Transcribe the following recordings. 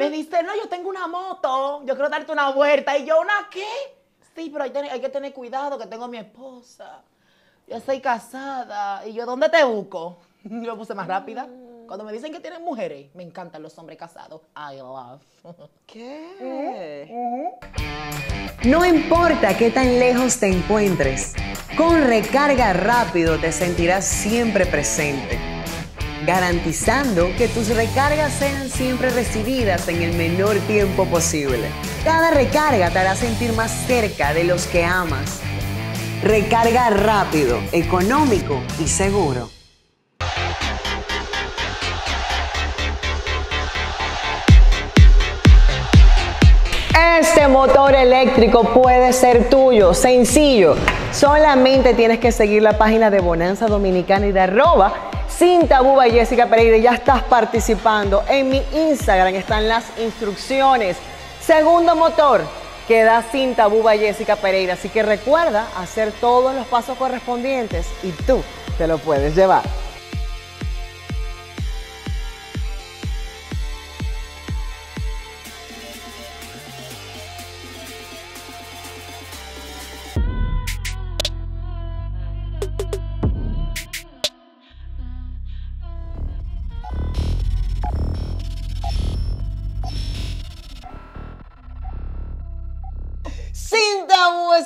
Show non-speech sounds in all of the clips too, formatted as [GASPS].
Me dice, no, yo tengo una moto, yo quiero darte una vuelta. Y yo, ¿una qué? Sí, pero hay, que tener cuidado que tengo a mi esposa. Yo estoy casada. Y yo, ¿dónde te busco? Yo [LAUGHS] puse más rápida. Mm. Cuando me dicen que tienen mujeres, me encantan los hombres casados. I love. [LAUGHS] ¿Qué? ¿Eh? No importa qué tan lejos te encuentres, con recarga rápido te sentirás siempre presente garantizando que tus recargas sean siempre recibidas en el menor tiempo posible. Cada recarga te hará sentir más cerca de los que amas. Recarga rápido, económico y seguro. Este motor eléctrico puede ser tuyo, sencillo. Solamente tienes que seguir la página de Bonanza Dominicana y de arroba Cinta Buba Jessica Pereira, ya estás participando. En mi Instagram están las instrucciones. Segundo motor, que da Cinta Buba Jessica Pereira. Así que recuerda hacer todos los pasos correspondientes y tú te lo puedes llevar.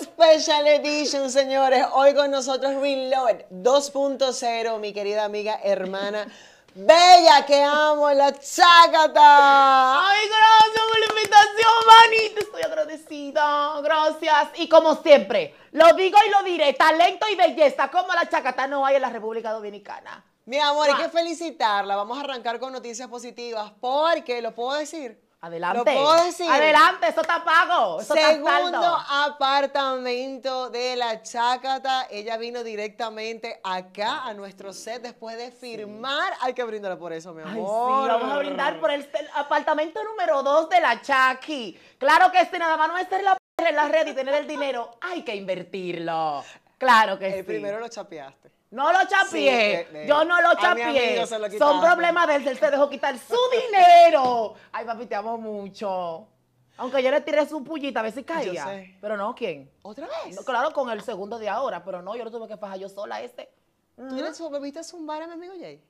Special Edition, señores. Hoy con nosotros Reload 2.0, mi querida amiga, hermana. Bella que amo, la Chacata. Ay, gracias por la invitación, manita. Estoy agradecida. Gracias. Y como siempre, lo digo y lo diré. Talento y belleza como la Chacata no hay en la República Dominicana. Mi amor, hay que felicitarla. Vamos a arrancar con noticias positivas porque, ¿lo puedo decir? Adelante. Adelante, eso está pago. Segundo apartamento de la Chácata. Ella vino directamente acá a nuestro set después de firmar. Hay que brindarle por eso, mi amor. vamos a brindar por el, apartamento número dos de la Chaki. Claro que este nada más no es ser la en la red y tener el dinero, hay que invertirlo. Claro que sí. El primero lo chapeaste. No lo chapié. Eh, eh, yo no lo chapié. Son problemas de él. Él se dejó quitar su dinero. Ay, papi, te amo mucho. Aunque yo le tiré su pullita a ver si caía. Pero no, ¿quién? ¿Otra vez? claro, con el segundo de ahora. Pero no, yo lo tuve que fajar yo sola este. ¿Tú le su zumbar a mi amigo Jay?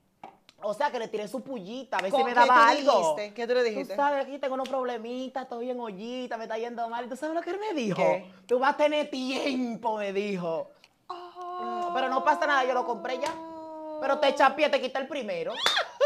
O sea, que le tiré su pullita, a ver si me daba ¿qué algo. Dijiste? ¿Qué tú le dijiste? Tú sabes, aquí tengo unos problemitas, estoy en ollita, me está yendo mal. ¿Y tú sabes lo que él me dijo? ¿Qué? Tú vas a tener tiempo, me dijo pero no pasa nada, yo lo compré ya. Pero te echa te quita el primero. [LAUGHS]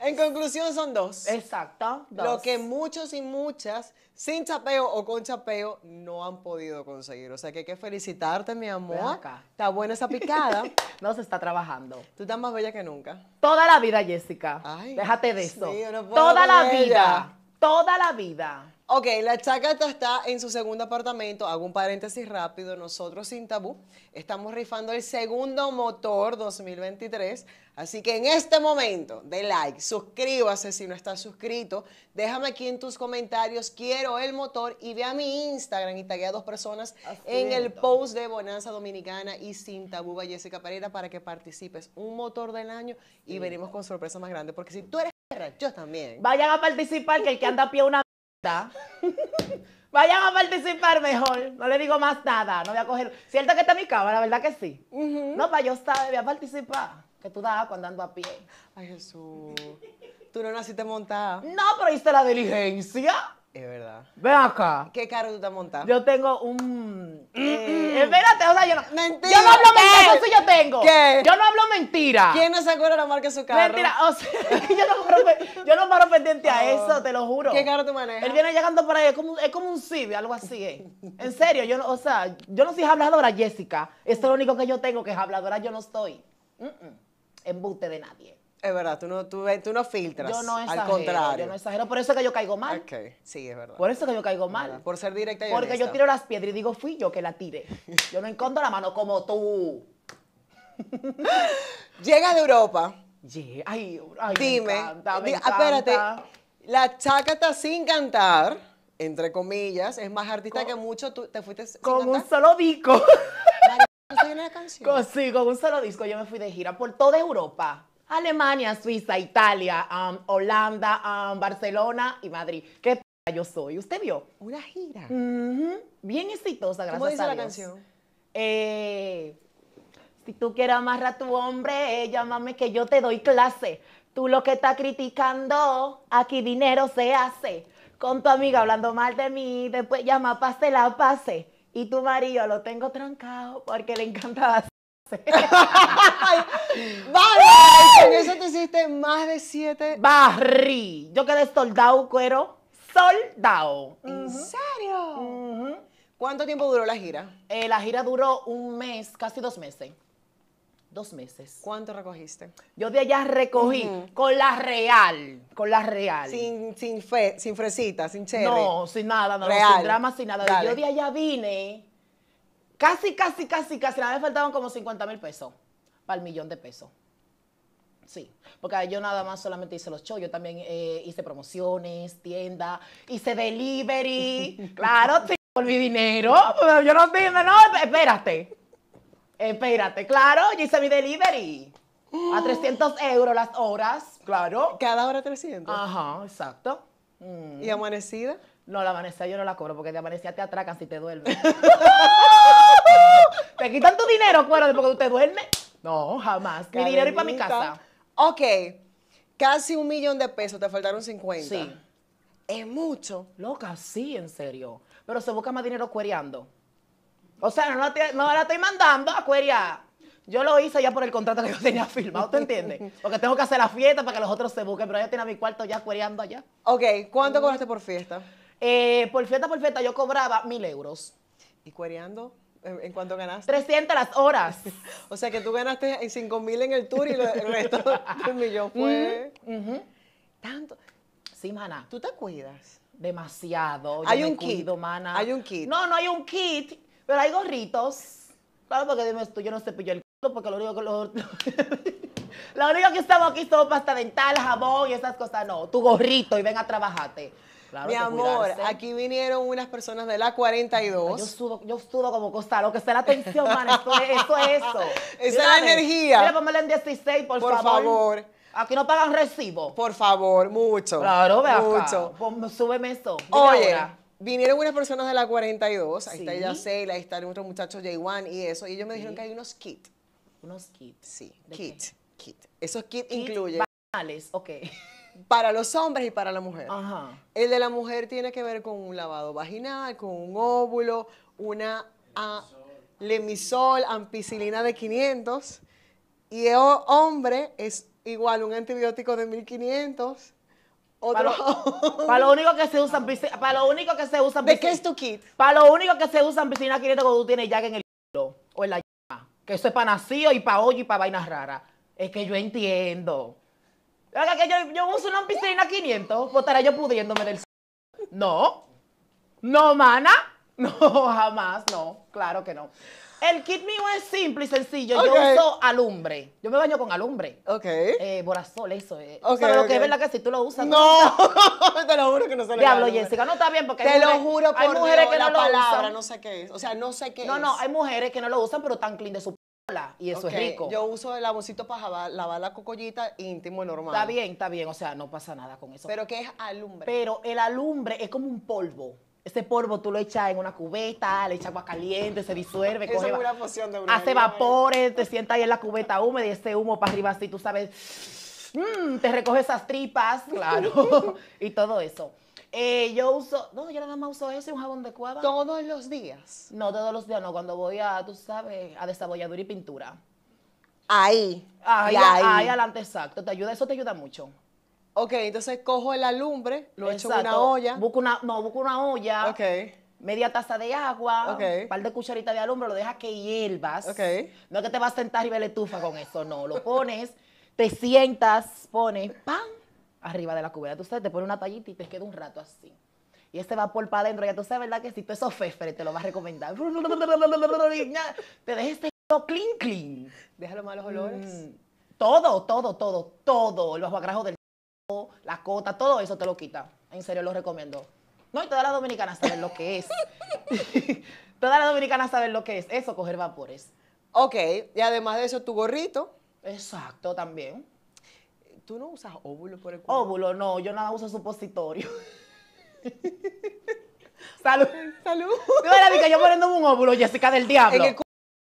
En conclusión, son dos. Exacto. Dos. Lo que muchos y muchas, sin chapeo o con chapeo, no han podido conseguir. O sea que hay que felicitarte, mi amor. Está buena esa picada. [LAUGHS] no se está trabajando. Tú estás más bella que nunca. Toda la vida, Jessica. Déjate de eso. Sí, no toda la vida. Toda la vida. Ok, la Chacata está en su segundo apartamento. Hago un paréntesis rápido. Nosotros sin tabú estamos rifando el segundo motor 2023. Así que en este momento, de like, suscríbase si no estás suscrito. Déjame aquí en tus comentarios, quiero el motor y ve a mi Instagram y a dos personas en el post de Bonanza Dominicana y sin tabú a Jessica Pereira para que participes. Un motor del año y venimos con sorpresa más grande. Porque si tú eres yo también. Vayan a participar que el que anda a pie una [LAUGHS] Vayan a participar mejor. No le digo más nada. No voy a coger. Cierto que está mi la ¿verdad que sí? No, para yo saber, voy a participar. Que tú das cuando ando a pie. Ay, Jesús. Tú no naciste montada. No, pero hice la diligencia. Es verdad. Ven acá. ¿Qué carro tú te montas? Yo tengo un. Eh, espérate, o sea, yo no. Mentira. Yo no hablo mentira, eso sí yo tengo. ¿Qué? Yo no hablo mentira. ¿Quién no se acuerda de la marca de su carro? Mentira, o sea, [LAUGHS] yo no paro, yo no paro pendiente a oh. eso, te lo juro. ¿Qué carro tú manejas? Él viene llegando por ahí, es como, es como un Civi, algo así, ¿eh? En serio, yo no, o sea, yo no soy habladora, Jessica. Eso es lo único que yo tengo, que es habladora yo no estoy. Embute de nadie. Es verdad, tú no, tú, no filtras. Yo no exagero. Al contrario. Yo no exagero. Por eso es que yo caigo mal. Sí, es verdad. Por eso que yo caigo mal. Por ser directa y Porque yo tiro las piedras y digo, fui yo que la tire Yo no encontro la mano como tú. [LAUGHS] Llega de Europa. Ay, ay, Dime. Me espérate. La está sin cantar, entre comillas, es más artista que mucho. Tú te fuiste sin Con un solo disco. [LAUGHS] [LAUGHS] sí, con un solo disco. Yo me fui de gira por toda Europa. Alemania, Suiza, Italia, Holanda, Barcelona y Madrid. ¿Qué p yo soy? ¿Usted vio? Una gira. Bien exitosa, gracias ¿Cómo dice la canción? Eh, si tú quieres amarrar a tu hombre, eh, llámame que yo te doy clase. Tú lo que estás criticando, aquí dinero se hace. Con tu amiga hablando mal de mí, después llama pase la pase. Y tu marido lo tengo trancado porque le encantaba [LAUGHS] vale, en eso te hiciste más de siete. Barri. Yo quedé soldado, cuero. Soldado. ¿En serio? ¿Cuánto tiempo duró la gira? Eh, la gira duró un mes, casi dos meses. Dos meses. ¿Cuánto recogiste? Yo de allá recogí con la real, con la real. Sin, sin, fe, sin fresita, sin chévere. No, sin nada, no, sin drama, sin nada. Yo de allá vine Casi, casi, casi, casi. Nada me faltaban como 50 mil pesos para el millón de pesos. Sí, porque yo nada más solamente hice los shows, yo también eh, hice promociones, tienda, hice delivery. [LAUGHS] claro, sí, por mi dinero. Yo no entiendo, no, espérate. Espérate, claro, yo hice mi delivery. A 300 [GASPS] euros las horas, claro. ¿Cada hora 300? Ajá, exacto. Mm. ¿Y amanecida? No, la amanecida yo no la cobro porque de amanecida te atracan si te duermes. [LAUGHS] Te quitan tu dinero, cuero, porque te duermes? No, jamás. Mi dinero es para mi casa. Ok. Casi un millón de pesos, te faltaron 50. Sí. Es mucho. Loca, sí, en serio. Pero se busca más dinero cuereando. O sea, no la, estoy mandando a cuerear. Yo lo hice ya por el contrato que yo tenía firmado, ¿te entiende? Porque tengo que hacer la fiesta para que los otros se busquen, pero ella tiene mi cuarto ya cuereando allá. Ok, ¿cuánto cobraste por fiesta? Eh, por fiesta, por fiesta, yo cobraba mil euros. ¿Y cuereando? ¿En cuánto ganaste? 300 las horas. [LAUGHS] o sea que tú ganaste 5 mil en el tour y el resto un [LAUGHS] millón fue. Tanto. Sí, mana. ¿Tú te cuidas? Demasiado. hay un cuido, kit. Mana. Hay un kit. No, no hay un kit, pero hay gorritos. Claro, porque dime tú, yo no sé cepillo pues, el culo porque lo único que lo, [LAUGHS] único que estamos aquí son pasta dental, jabón y esas cosas. No, tu gorrito y ven a trabajarte. Mi amor, aquí vinieron unas personas de la 42. yo, subo como costa, lo que sea la atención, man, eso es eso. [LAUGHS] Esa es la energía. Mira, en 16, por, por favor. Aquí no pagan recibo. Por favor, mucho. Claro, vea. Mucho. Pues, súbeme eso. Oye. Vinieron unas personas de la 42, ahí está ella, Yacel, ahí está nuestro muchacho j y eso, y ellos me dijeron que hay unos kits. ¿Unos kits? Sí, kits. Kits. kit. Esos kits kit incluyen... Banales, ok. [LAUGHS] para los hombres y para la mujer. El de la mujer tiene que ver con un lavado vaginal, con un óvulo, una lemisol, ampicilina de 500. Y el hombre es igual un antibiótico de 1500. Para [LAUGHS] lo, único que se usan para lo único que se usa. ¿De qué es tu kit? Para lo único que se usa piscina 500 cuando tú tienes ya en el o en la que eso es para nacido y para hoy y para vainas raras. Es que yo entiendo que yo, uso una piscina 500, pues estará yo pudiéndome del... No, no, mana, no, [LAUGHS] jamás, no, claro que no. El kit mío es simple y sencillo. Yo uso alumbre. Yo me baño con alumbre. Ok. Eh, borazol, eso. es, eh. Okay, lo que es verdad que si tú lo usas. No, [LAUGHS] te lo juro que no se lo Diablo, Jessica, no está bien porque. Te lo juro por hay mujeres que no la lo palabra, usan. no sé qué es. O sea, no sé qué es. No, no, hay mujeres que no lo usan, pero tan clean de su y eso es rico. Yo uso el abocito para lavar la cocollita íntimo y normal. Está bien, está bien, o sea, no pasa nada con eso. Pero ¿qué es alumbre? Pero el alumbre es como un polvo. Ese polvo tú lo echas en una cubeta, le echas agua caliente, se disuelve. una poción de Hace ¿eh? vapores, te sientas ahí en la cubeta húmeda y ese humo para arriba así, tú sabes, mm, te recoge esas tripas, claro, [LAUGHS] y todo eso. Eh, yo uso, no, yo nada más uso ese, un jabón de cuava. ¿Todos los días? No, todos los días no, cuando voy a, tú sabes, a desabolladura y pintura. Ahí. Ahí, ahí. ahí adelante, exacto. Te ayuda, eso te ayuda mucho. Ok, entonces cojo el alumbre, lo echo en una olla. Busco no, busco una olla. Ok. Media taza de agua, Ok. un par de cucharitas de alumbre, lo dejas que hiervas. Ok. No es que te vas a sentar y ver la con eso, no. Lo pones, te sientas, pones ¡pam! arriba de la cubeta. Tú sabes, te pone una tallita y te queda un rato así. Y ese vapor para adentro, ya tú sabes, ¿verdad? Que si tú eso fefre, te lo vas a recomendar. [LAUGHS] te dejes este clean, clean. Déjalo malos olores. Mm. Todo, todo, todo, todo. Los agarrajos del la cota, todo eso te lo quita. En serio, lo recomiendo. No, y todas las dominicanas saben lo que es. [LAUGHS] todas las dominicanas saben lo que es. Eso, coger vapores. Ok, y además de eso, tu gorrito. Exacto, también. ¿Tú no usas óvulo por el culo? Óvulo, no, yo nada uso supositorio. [LAUGHS] Salud. Salud. No era de yo poniendo un óvulo, Jessica del diablo. En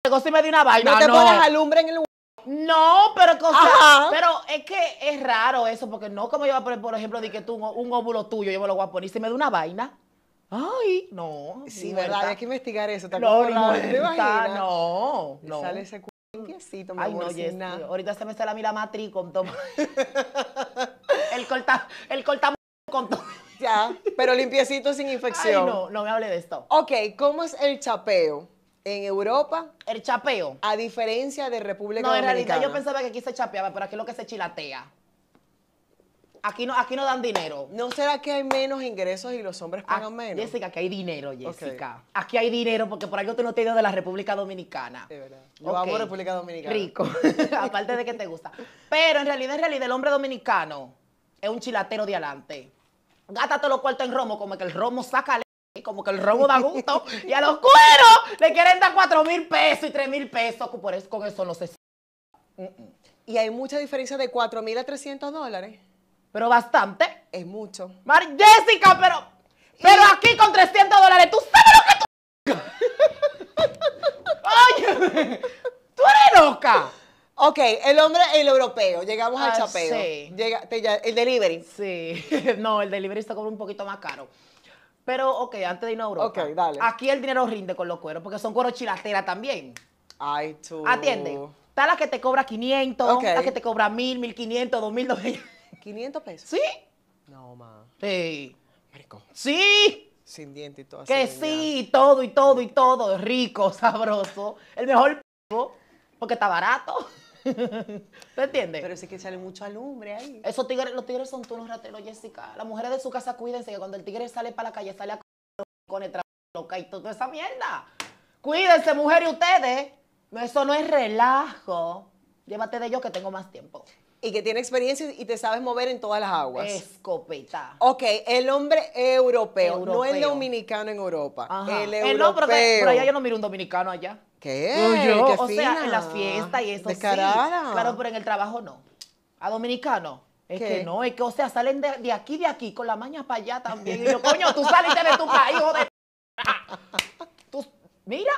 el si me di una vaina. No te pones alumbre en el no, pero cosa, pero es que es raro eso, porque no como yo voy a poner, por ejemplo, de que tú un óvulo tuyo, yo me lo voy a poner y se me da una vaina. Ay, no. Sí, verdad, hay que investigar eso. no, no, no, no. Sale ese Ay, no, Ahorita se me sale a mí la matriz con todo. [LAUGHS] el corta, el corta con todo. Ya, pero limpiecito sin infección. Ay, no, no me hable de esto. Ok, ¿cómo es el chapeo? En Europa. El chapeo. A diferencia de República Dominicana. No, en realidad yo pensaba que aquí se chapeaba, pero aquí es lo que se chilatea. Aquí no, dan dinero. ¿No será que hay menos ingresos y los hombres ah, pagan menos? Jessica, aquí hay dinero, Jessica. Aquí hay dinero porque por ahí yo no te lo ido de la República Dominicana. Es verdad. Lo amo República Dominicana. Rico. [LAUGHS] Aparte de que te gusta. Pero en realidad, en realidad, el hombre dominicano es un chilatero de adelante. todos los cuartos en romo, como que el romo saca como que el romo da gusto [LAUGHS] y a los cueros le quieren dar cuatro mil pesos y tres mil pesos, por eso, con eso no se... Y hay mucha diferencia de cuatro mil a trescientos dólares pero bastante. Es mucho. Mar Jessica, pero, pero aquí con 300 dólares, ¿tú sabes lo que tú... [LAUGHS] Oye, tú eres loca. Ok, el hombre, el europeo, llegamos al ah, chapeo. el delivery. Sí, [LAUGHS] no, el delivery está cobra un poquito más caro. Pero, ok, antes de irnos a Europa. Ok, dale. Aquí el dinero rinde con los cueros, porque son cueros chilateras también. Ay, tú. Atiende. Está la que te cobra 500, la que te cobra 1000, 1500, 2000, 2000. ¿500 pesos? Sí. No, ma. Sí. rico Sí. Sin dientes y todo así. Que sí, todo y todo y todo. Rico, [LAUGHS] sabroso. El mejor p porque está barato. [LAUGHS] ¿Te entiendes? Pero sí que sale mucho alumbre ahí. Esos tigres, los tigres son tú los rateros, Jessica. Las mujeres de su casa, cuídense, que cuando el tigre sale para la calle, sale a con el loca y toda esa mierda. Cuídense, mujeres, ustedes. Eso no es relajo. Llévate de ellos que tengo más tiempo y que tiene experiencia y te sabes mover en todas las aguas. Escopeta. Ok, el hombre europeo, no el dominicano en Europa. El eh, europeo. no, pero, allá yo no miro un dominicano allá. ¿Qué? o sea, en las fiestas y eso sí. Claro, pero en el trabajo no. A dominicano. Es que no, es que, o sea, salen de, aquí, de aquí, con la maña para allá también. Y yo, coño, tú saliste de tu país, hijo de... [LAUGHS] mira,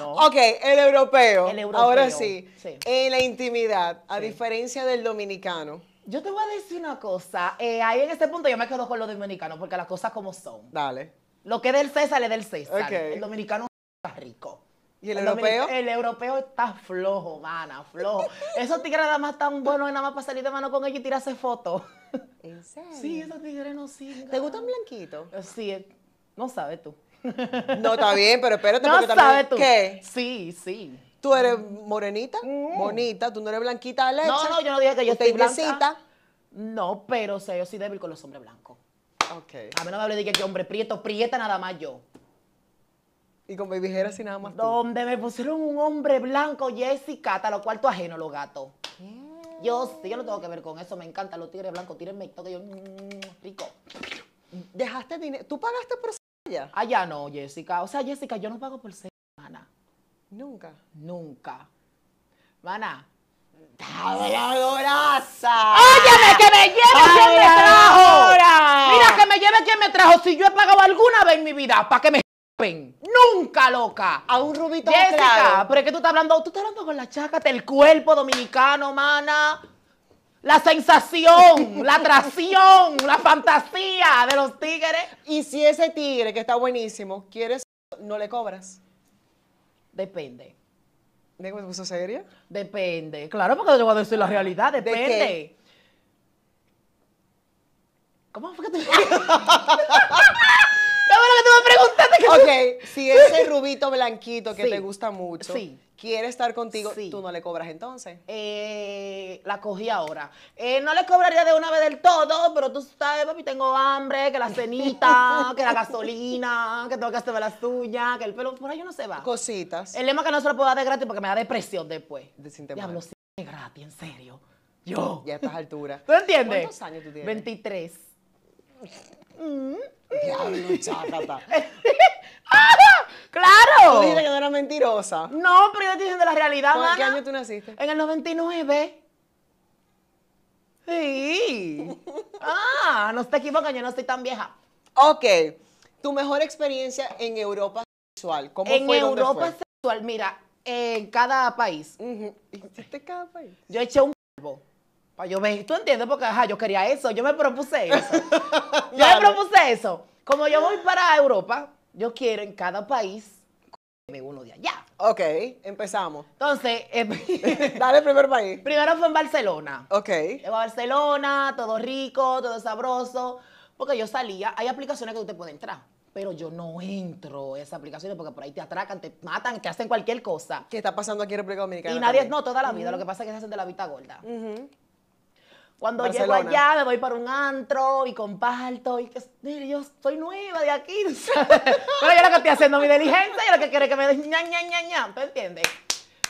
Ok, el europeo. Ahora sí, En la intimidad, a diferencia del dominicano. Yo te voy a decir una cosa. Eh, ahí en este punto yo me quedo con los dominicanos porque las cosas como son. Dale. Lo que es del César es del César. El dominicano está rico. ¿Y el, europeo? El europeo está flojo, mana, flojo. [LAUGHS] Esos tigres nada más están buenos nada más para salir de mano con ellos y tirarse fotos. ¿En serio? Sí, esos tigres no siguen. ¿Te gustan blanquitos? Sí, no sabes tú. No, está bien, pero espérate, porque también. ¿Qué? Sí, sí. Tú eres morenita, mm. bonita, tú no eres blanquita de No, no, yo no dije que yo estoy blanca. No, pero sé, yo soy débil con los hombres blancos. Ok. A mí no me hablé de que hombre prieto, prieta nada más yo. Y con baby hair así nada más. Donde me pusieron un hombre blanco, Jessica, hasta lo tu ajeno los gatos. Mm. Yo sí, yo no tengo que ver con eso, me encanta los tigres blancos, tírenme todo que yo mm, rico. Dejaste dinero, tú pagaste por Allá. Ah, ya no, Jessica. O sea, Jessica, yo no pago por semana. Nunca. Nunca. Mana. ¡Dame que me lleve quien me trajo! Mira, que me lleve quien me trajo. Si yo he pagado alguna vez en mi vida, ¿para que me ¡Nunca, loca! A un rubito Jessica, pero es que tú estás hablando, tú estás hablando con la chaca del cuerpo dominicano, mana la sensación, la atracción, la fantasía de los tigres. Y si ese tigre que está buenísimo, quieres, no le cobras. Depende. ¿De qué me puso seria? Depende. Claro, porque yo voy a decir la realidad, depende. ¿Cómo fue que te.? No, lo que tú me preguntaste. Que [LAUGHS] ok, si ese rubito blanquito que te gusta mucho, sí quiere estar contigo, tú no le cobras entonces. Eh, la cogí ahora. Eh, no le cobraría de una vez del todo, pero tú sabes, papi, tengo hambre, que la cenita, [LAUGHS] que la gasolina, que tengo que hacerme las uñas, que el pelo, por ahí no se va. Cositas. El lema que no se lo puedo dar de gratis porque me da depresión después. De Diablo, sí, de gratis, en serio. Yo. Ya a estas alturas. ¿Tú entiendes? ¿Cuántos años tú tienes? 23. Diablo, chácata. [LAUGHS] ¡Claro! Tú dijiste que no era mentirosa. No, pero yo estoy diciendo la realidad, ¿En qué año tú naciste? En el 99. Sí. [LAUGHS] ah, no te equivocas, yo no estoy tan vieja. Ok. Tu mejor experiencia en Europa sexual. ¿Cómo en fue? En Europa sexual, mira, en cada país. Uh cada país? Yo eché un polvo. ¿tú entiendes? Porque ajá, yo quería eso, yo me propuse eso. [LAUGHS] yo me propuse eso. Como yo voy para Europa, yo quiero en cada país uno de allá. Ok, empezamos. Entonces, em, [LAUGHS] [LAUGHS] dale el primer país. Primero fue en Barcelona. Ok. En Barcelona, todo rico, todo sabroso. Porque yo salía, hay aplicaciones que tú te puedes entrar. Pero yo no entro a esas aplicaciones porque por ahí te atracan, te matan, te hacen cualquier cosa. ¿Qué está pasando aquí en República Dominicana? Y nadie, no, toda la vida. Lo que pasa es que se hacen de la vista gorda. Cuando llego allá, me voy para un antro y comparto. Y que, yo soy nueva de aquí. [LAUGHS] Pero yo lo que estoy haciendo mi diligencia y lo que quiere que me den ña, ña, ña, ña. ¿Tú entiendes?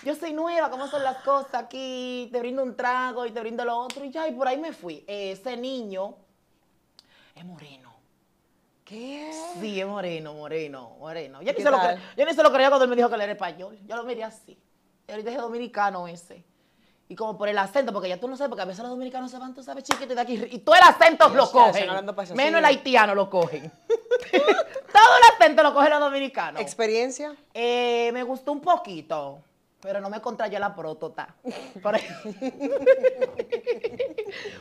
Yo soy nueva, ¿cómo son las cosas aquí? Te brindo un trago y te brindo lo otro. Y ya, y por ahí me fui. Ese niño es moreno. ¿Qué? Sí, es moreno, moreno, moreno. Yo ni, se lo, yo ni lo creía cuando él me dijo que él era español. Yo lo miré así. Ahorita es dominicano ese. Y como por el acento, porque ya tú no sabes, porque a veces los dominicanos se van, tú sabes, chiquito, de aquí. Y todo el acento lo cogen. Menos el haitiano lo cogen. [LAUGHS] todo el acento lo cogen los dominicanos. ¿Experiencia? Eh, me gustó un poquito, pero no me contrayó la prótota. [LAUGHS] Por, eso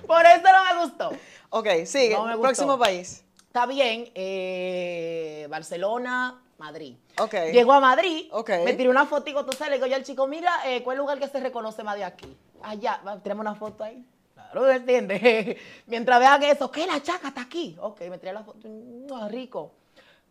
no me gustó. Ok, sigue. Próximo país. Está bien. Eh, Barcelona, Madrid. Okay. Llego a Madrid, me tiré una fotito, tú le digo yo al chico, mira, eh, ¿cuál lugar que se reconoce más de aquí? Allá, tenemos una foto ahí. Claro, ¿me entiendes? [LAUGHS] Mientras vean eso, ¿qué? La chaca está aquí. Ok, me tiré la foto, no, rico.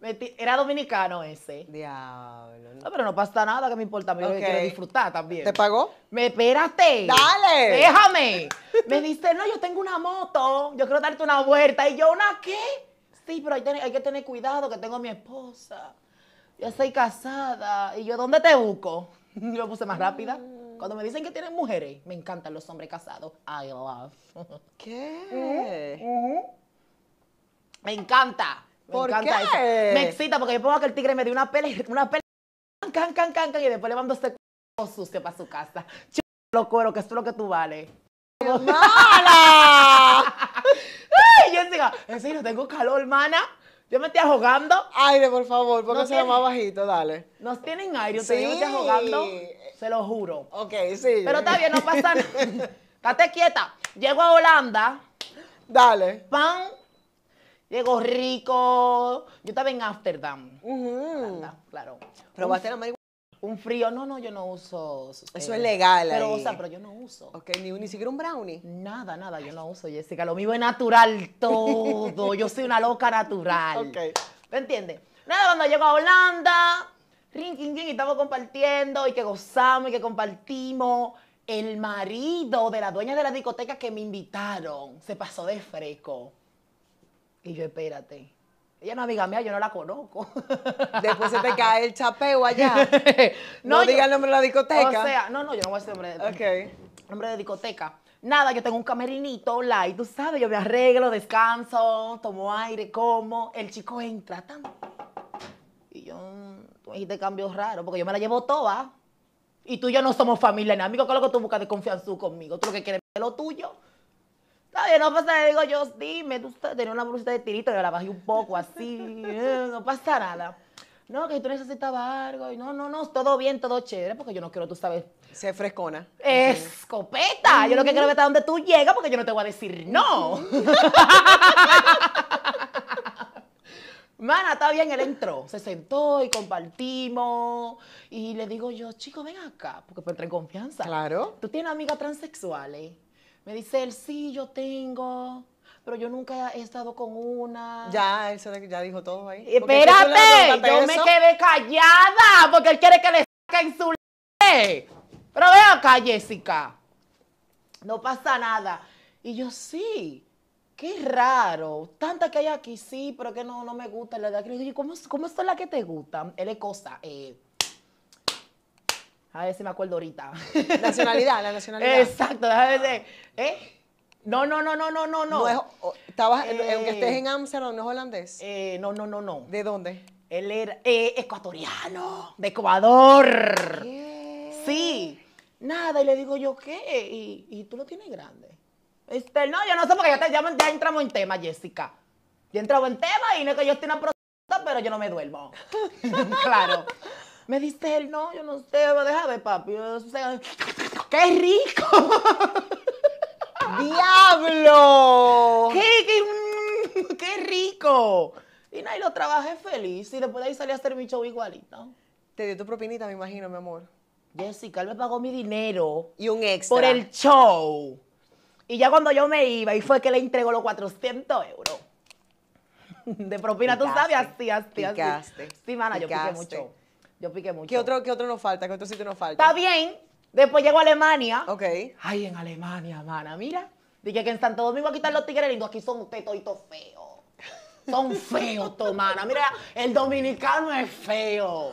Era dominicano ese. Diablo. pero no pasa nada, que me importa. Yo quiero disfrutar también. ¿Te pagó? Me espérate. Dale. Déjame. [LAUGHS] me dice, no, yo tengo una moto. Yo quiero darte una vuelta. Y yo, ¿una qué? Sí, pero hay, hay que tener cuidado, que tengo a mi esposa yo soy casada. Y yo, ¿dónde te busco? [LAUGHS] Yo puse más rápida. Mm. Cuando me dicen que tienen mujeres, me encantan los hombres casados. I love. [LAUGHS] ¿Qué? Me encanta. Me encanta qué? Me excita porque yo pongo que el tigre me dio una pele, una pele, can, can, can, can, y después le mando este sucio para su casa. yo lo cuero, que esto es lo que tú vales. [LAUGHS] ¡Mala! Ay, yo digo, en no tengo calor, hermana. Yo me estoy ahogando. Aire, por favor, porque se más bajito, dale. Nos tienen aire, ustedes me estoy ahogando, se lo juro. Ok, sí. Pero está bien, no pasa [LAUGHS] nada. Date quieta. Llego a Holanda. Dale. Pan. Llego rico. Yo estaba en Amsterdam. claro pero Holanda, claro. ¿Probaste la marihuana? un frío. No, no, yo no uso. Eso es eh, legal. Pero, pero yo no uso. Ok, ni, ni siquiera un brownie. Nada, nada, yo no uso, Jessica. Lo mío es natural todo. yo soy una loca natural. Ok. ¿Me entiendes? Nada, cuando llego a Holanda, ring, ring, ring, y estamos compartiendo, y que gozamos, y que compartimos. El marido de la dueña de la discoteca que me invitaron se pasó de fresco. Y yo, espérate ella no es amiga mía, yo no la conozco. Después se te [LAUGHS] cae el chapeo allá. [LAUGHS] no, diga el nombre de la discoteca. O sea, no, no, yo no voy a decir nombre de, okay. nombre de discoteca. Nada, yo tengo un camerinito online, tú sabes, yo me arreglo, descanso, tomo aire, como. El chico entra, tanto. Y yo, tú me dijiste cambios raros, porque yo me la llevo toda. Y tú y yo no somos familia, ni amigo, ¿qué es lo que tú buscas de confianza conmigo? Tú lo que quieres es lo tuyo. Está bien, no pasa nada. Digo, yo, dime, tú tenías una bolsita de tirito, yo la bajé un poco así, eh, no pasa nada. No, que tú necesitabas algo. Y no, no, no, todo bien, todo chévere, porque yo no quiero, tú sabes. se frescona. Escopeta. Yo lo que quiero es donde tú llegas, porque yo no te voy a decir no. Mana, está bien, él entró, se sentó y compartimos. Y le digo yo, chico, ven acá, porque entré en confianza. Claro. Tú tienes amigas transexuales. Me dice él, sí, yo tengo, pero yo nunca he estado con una. Ya, él se, ya dijo todo ahí. Espérate, yo me quedé callada porque él quiere que le saquen su Pero ve acá, Jessica. No pasa nada. Y yo, sí, qué raro. Tanta que hay aquí, sí, pero que no, no me gusta la de aquí. ¿cómo, cómo es la que te gusta? Él es cosa, eh, a ver si me acuerdo ahorita. Nacionalidad, la nacionalidad. Exacto, a veces. ¿Eh? No, no, no, no, no, no, no. estabas, eh, aunque estés en Amsterdam, ¿no es holandés? Eh, no, no, no, no. ¿De dónde? Él era eh, ecuatoriano, de Ecuador. Sí. Nada, y le digo yo, ¿qué? Y, tú lo tienes grande. Este, no, yo no sé, porque ya, ya, entramos en tema, Jessica. Ya entramos en tema y no es que yo esté una pero yo no me duermo. [LAUGHS] claro. Me dice él, no, yo no sé, déjame de papi. qué, rico [LAUGHS] diablo mm, qué rico! Y nada, y lo trabajé feliz. Y después de ahí salí a hacer mi show igualito. Te dio tu propinita, me imagino, mi amor. Jessica, él me pagó mi dinero. Y un extra. Por el show. Y ya cuando yo me iba, y fue que le entregó los 400 euros. De propina, tú sabes, así, así, así. Sí, mana, yo piqué mucho. Yo piqué mucho. ¿Qué otro, qué otro nos falta? ¿Qué otro sitio nos falta? Está bien. Después llego a Alemania. Ok. Ay, en Alemania, mana, mira. Dije que en Santo Domingo aquí están los tigres lindos. Aquí son ustedes toditos feos. Son [LAUGHS] feos, mana. Mira, el dominicano es feo.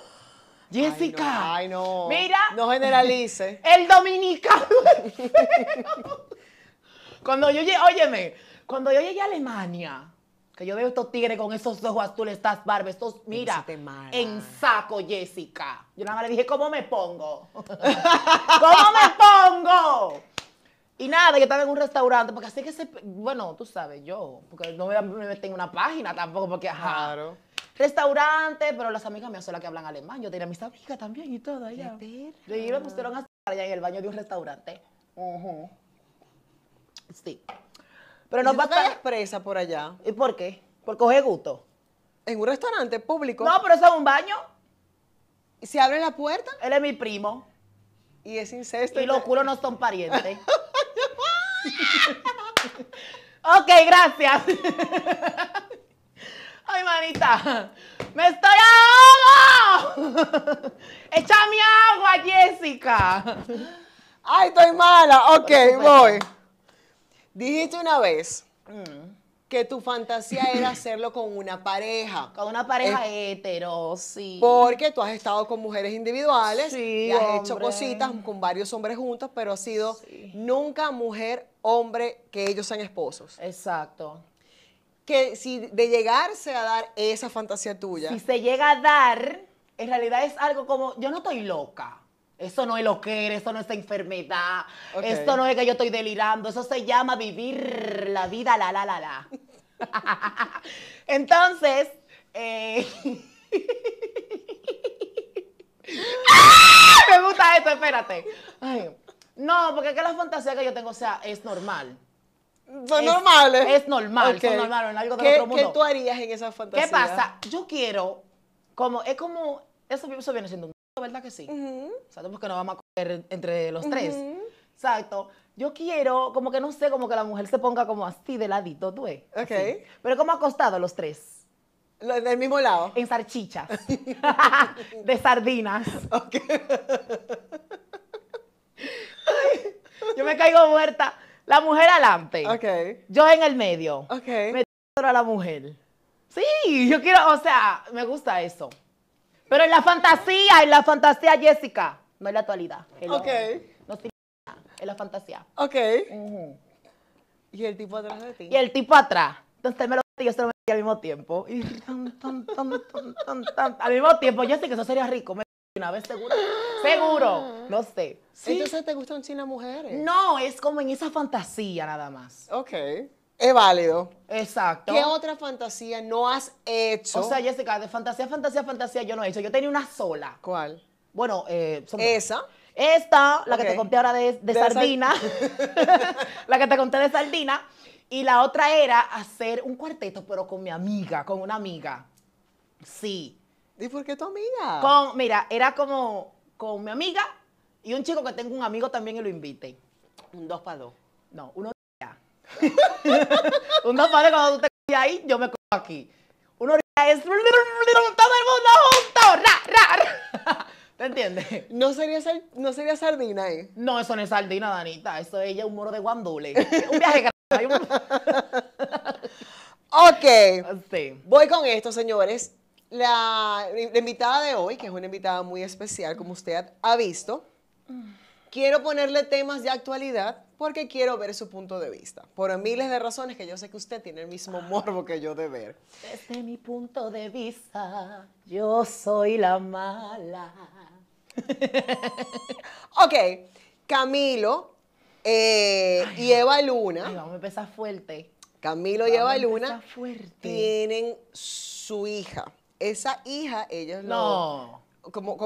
Jessica. Ay, no. Ay, no. Mira. No generalice. [LAUGHS] El dominicano es feo. [LAUGHS] Cuando yo llegué, óyeme, cuando yo llegué a Alemania, que yo veo estos tigres con esos ojos azules, estas barbas, estos, mira, en saco, Jessica. Yo nada más le dije, ¿cómo me pongo? [LAUGHS] ¿Cómo me pongo? Y nada, yo estaba en un restaurante, porque así que se, bueno, tú sabes, yo, porque no me, metí en una página tampoco, porque, ajá. Claro. Restaurante, pero las amigas mías son las que hablan alemán. Yo tenía mis amigas también y todo allá. Y me pusieron a allá en el baño de un restaurante. Sí. Pero no va a estar presa por allá. ¿Y por qué? Porque coger gusto. En un restaurante público. No, pero eso es un baño. ¿Y se abre la puerta? Él es mi primo. Y es incesto. Y, los culos no son parientes. [LAUGHS] ok, gracias. [LAUGHS] Ay, manita. ¡Me estoy [LAUGHS] Echa mi agua, Jessica! Ay, estoy mala. Ok, voy. Dijiste una vez mm, que tu fantasía era [CLEARS THROAT] hacerlo con una pareja. Con una pareja hetero, sí. Porque tú has estado con mujeres individuales y has hecho cositas con varios hombres juntos, pero ha sido nunca mujer, hombre, que ellos sean esposos. Exacto que si de llegarse a dar esa fantasía tuya. Si se llega a dar, en realidad es algo como, yo no estoy loca. Eso no es lo que eres, eso no es enfermedad, esto no es que yo estoy delirando, eso se llama vivir la vida, la, la, la, la. [LAUGHS] Entonces, eh, [LAUGHS] ¡Ah! me gusta esto, espérate. No, porque es que la fantasía que yo tengo, o sea, es normal. Son normales. Eh. Es normal, son normales, algo del otro mundo. ¿Qué tú harías en esa fantasía? ¿Qué pasa? Yo quiero, como, es como, eso, eso viene siendo un ¿verdad que sí? sabemos que nos no vamos a coger entre los tres. Exacto. Yo quiero, como que no sé, como que la mujer se ponga como así de ladito, tú Ok. Pero como costado los tres. del mismo lado. En sarchichas. [LAUGHS] de sardinas. yo me caigo muerta. La mujer adelante. Ok. Yo en el medio. Ok. Me a la mujer. Sí, yo quiero, o sea, me gusta eso. Pero en la fantasía, en la fantasía, Jessica. No en la actualidad. Ok. No estoy en la fantasía. Ok. Y el tipo atrás de ti. Y el tipo atrás. Entonces me lo y yo se lo metí al mismo tiempo. Y tan, tan, tan, Al mismo tiempo, yo que eso sería rico. Me una vez seguro. Seguro. No sé. ¿Sí? Entonces te gustan chinas mujeres. No, es como en esa fantasía nada más. Ok es válido. Exacto. ¿Qué otra fantasía no has hecho? O sea, Jessica, de fantasía, fantasía, fantasía yo no he hecho. Yo tenía una sola. ¿Cuál? Bueno, eh, esa. Esta, la que te conté ahora de, sardina. [LAUGHS] la que te conté de sardina. Y la otra era hacer un cuarteto, pero con mi amiga, con una amiga. Sí. ¿Y por qué tu amiga? Con, mira, era como con mi amiga y un chico que tengo un amigo también y lo invite. Un dos para dos. No, uno. [LAUGHS] una pared cuando tú te ahí, yo me cojo aquí. Uno es todo el mundo junto. [LAUGHS] ¿Te entiendes? No sería, no sería sardina, ¿eh? No, eso no es sardina, Danita. Eso es ella un moro de guandule. un viaje grande. [LAUGHS] ok. Sí. Voy con esto, señores. La, la invitada de hoy, que es una invitada muy especial, como usted ha visto. Quiero ponerle temas de actualidad porque quiero ver su punto de vista, por miles de razones que yo sé que usted tiene el mismo ah. morbo que yo de ver. Desde mi punto de vista, yo soy la mala. [LAUGHS] ok, Camilo eh, y Eva Luna. Ay, vamos a empezar fuerte. Camilo y Eva Luna tienen su hija. Esa hija, ellos no. lo... como,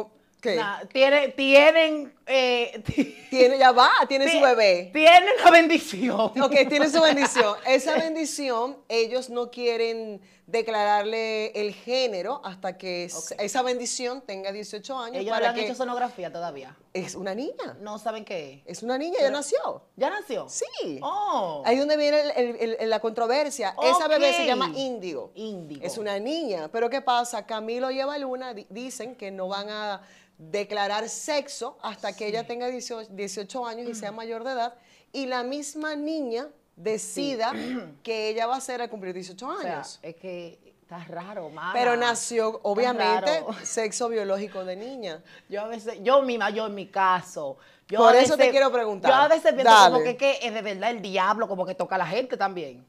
tiene, tienen. Eh, [LAUGHS] tiene, ya va, tiene su bebé. Tienen la bendición. Ok, tiene su bendición. [LAUGHS] Esa bendición, ellos no quieren declararle el género hasta que esa bendición tenga 18 años. Ellos para no le han hecho sonografía todavía. Es una niña. No saben qué es. una niña, ya nació. ¿Ya nació? Sí. Oh. Ahí es donde viene la controversia. Esa bebé se llama Índigo. Índigo. Es una niña. Pero ¿qué pasa? Camilo y Eva Luna dicen que no van a declarar sexo hasta que ella tenga 18, años y sea mm. mayor de edad. Y la misma niña decida [CLEARS THROAT] que ella va a ser al cumplir 18 años. es que está raro, mamá. Pero nació, obviamente, [LAUGHS] sexo biológico de niña. Yo a veces, yo misma, yo en mi caso. Yo Por eso te quiero preguntar. Yo a veces pienso como que, es de verdad el diablo, como que toca a la gente también.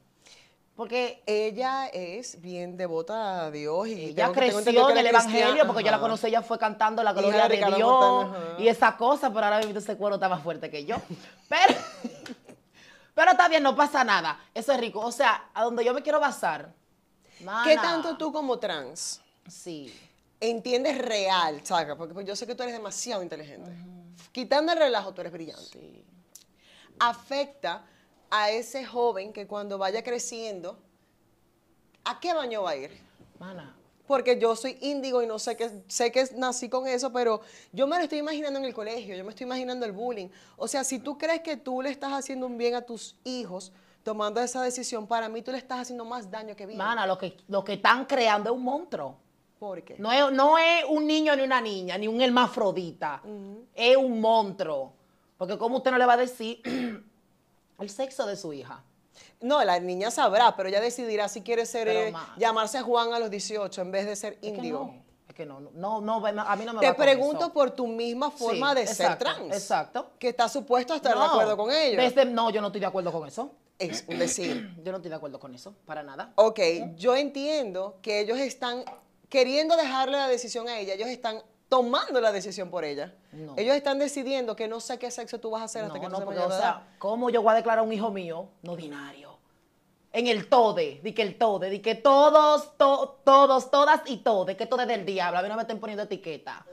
Porque ella es bien devota a Dios y ella creció en el Evangelio, porque yo la conocí, ella fue cantando la gloria de, Dios y esa cosa, pero ahora mismo ese cuero está más fuerte que yo. [LAUGHS] Pero pero está bien, no pasa nada. Eso es rico. O sea, a donde yo me quiero basar. ¿Qué tanto tú como trans? Sí. Entiendes real, Chaca, porque pues, yo sé que tú eres demasiado inteligente. Quitando el relajo, tú eres brillante. Afecta a ese joven que cuando vaya creciendo, ¿a qué baño va a ir? Mana, porque yo soy índigo y no sé qué, sé que nací con eso, pero yo me lo estoy imaginando en el colegio, yo me estoy imaginando el bullying. O sea, si tú crees que tú le estás haciendo un bien a tus hijos tomando esa decisión, para mí tú le estás haciendo más daño que bien. Mana, lo que lo que están creando es un monstruo. ¿Por qué? No es, no es un niño ni una niña, ni un hermafrodita. Es un monstruo. Porque ¿cómo usted no le va a decir [CLEARS THROAT] el sexo de su hija? No, la niña sabrá, pero ella decidirá si quiere ser eh, llamarse Juan a los 18 en vez de ser indio. Es que no, es que no, no, no, a mí no me Te pregunto por tu misma forma de ser trans. Exacto. Que está supuesto a estar de acuerdo con ellos. no, yo no estoy de acuerdo con eso. Es un decir. [CLEARS THROAT] yo no estoy de acuerdo con eso, para nada. Ok, yo entiendo que ellos están queriendo dejarle la decisión a ella, ellos están tomando la decisión por ella. Ellos están decidiendo que no sé qué sexo tú vas a hacer hasta que no, no se porque, o sea, ¿cómo yo voy a declarar a un hijo mío no binario? en el tode, di que el tode, di que todos, todos, todas y tode, que todo es del diablo, a mí no me estén poniendo etiqueta.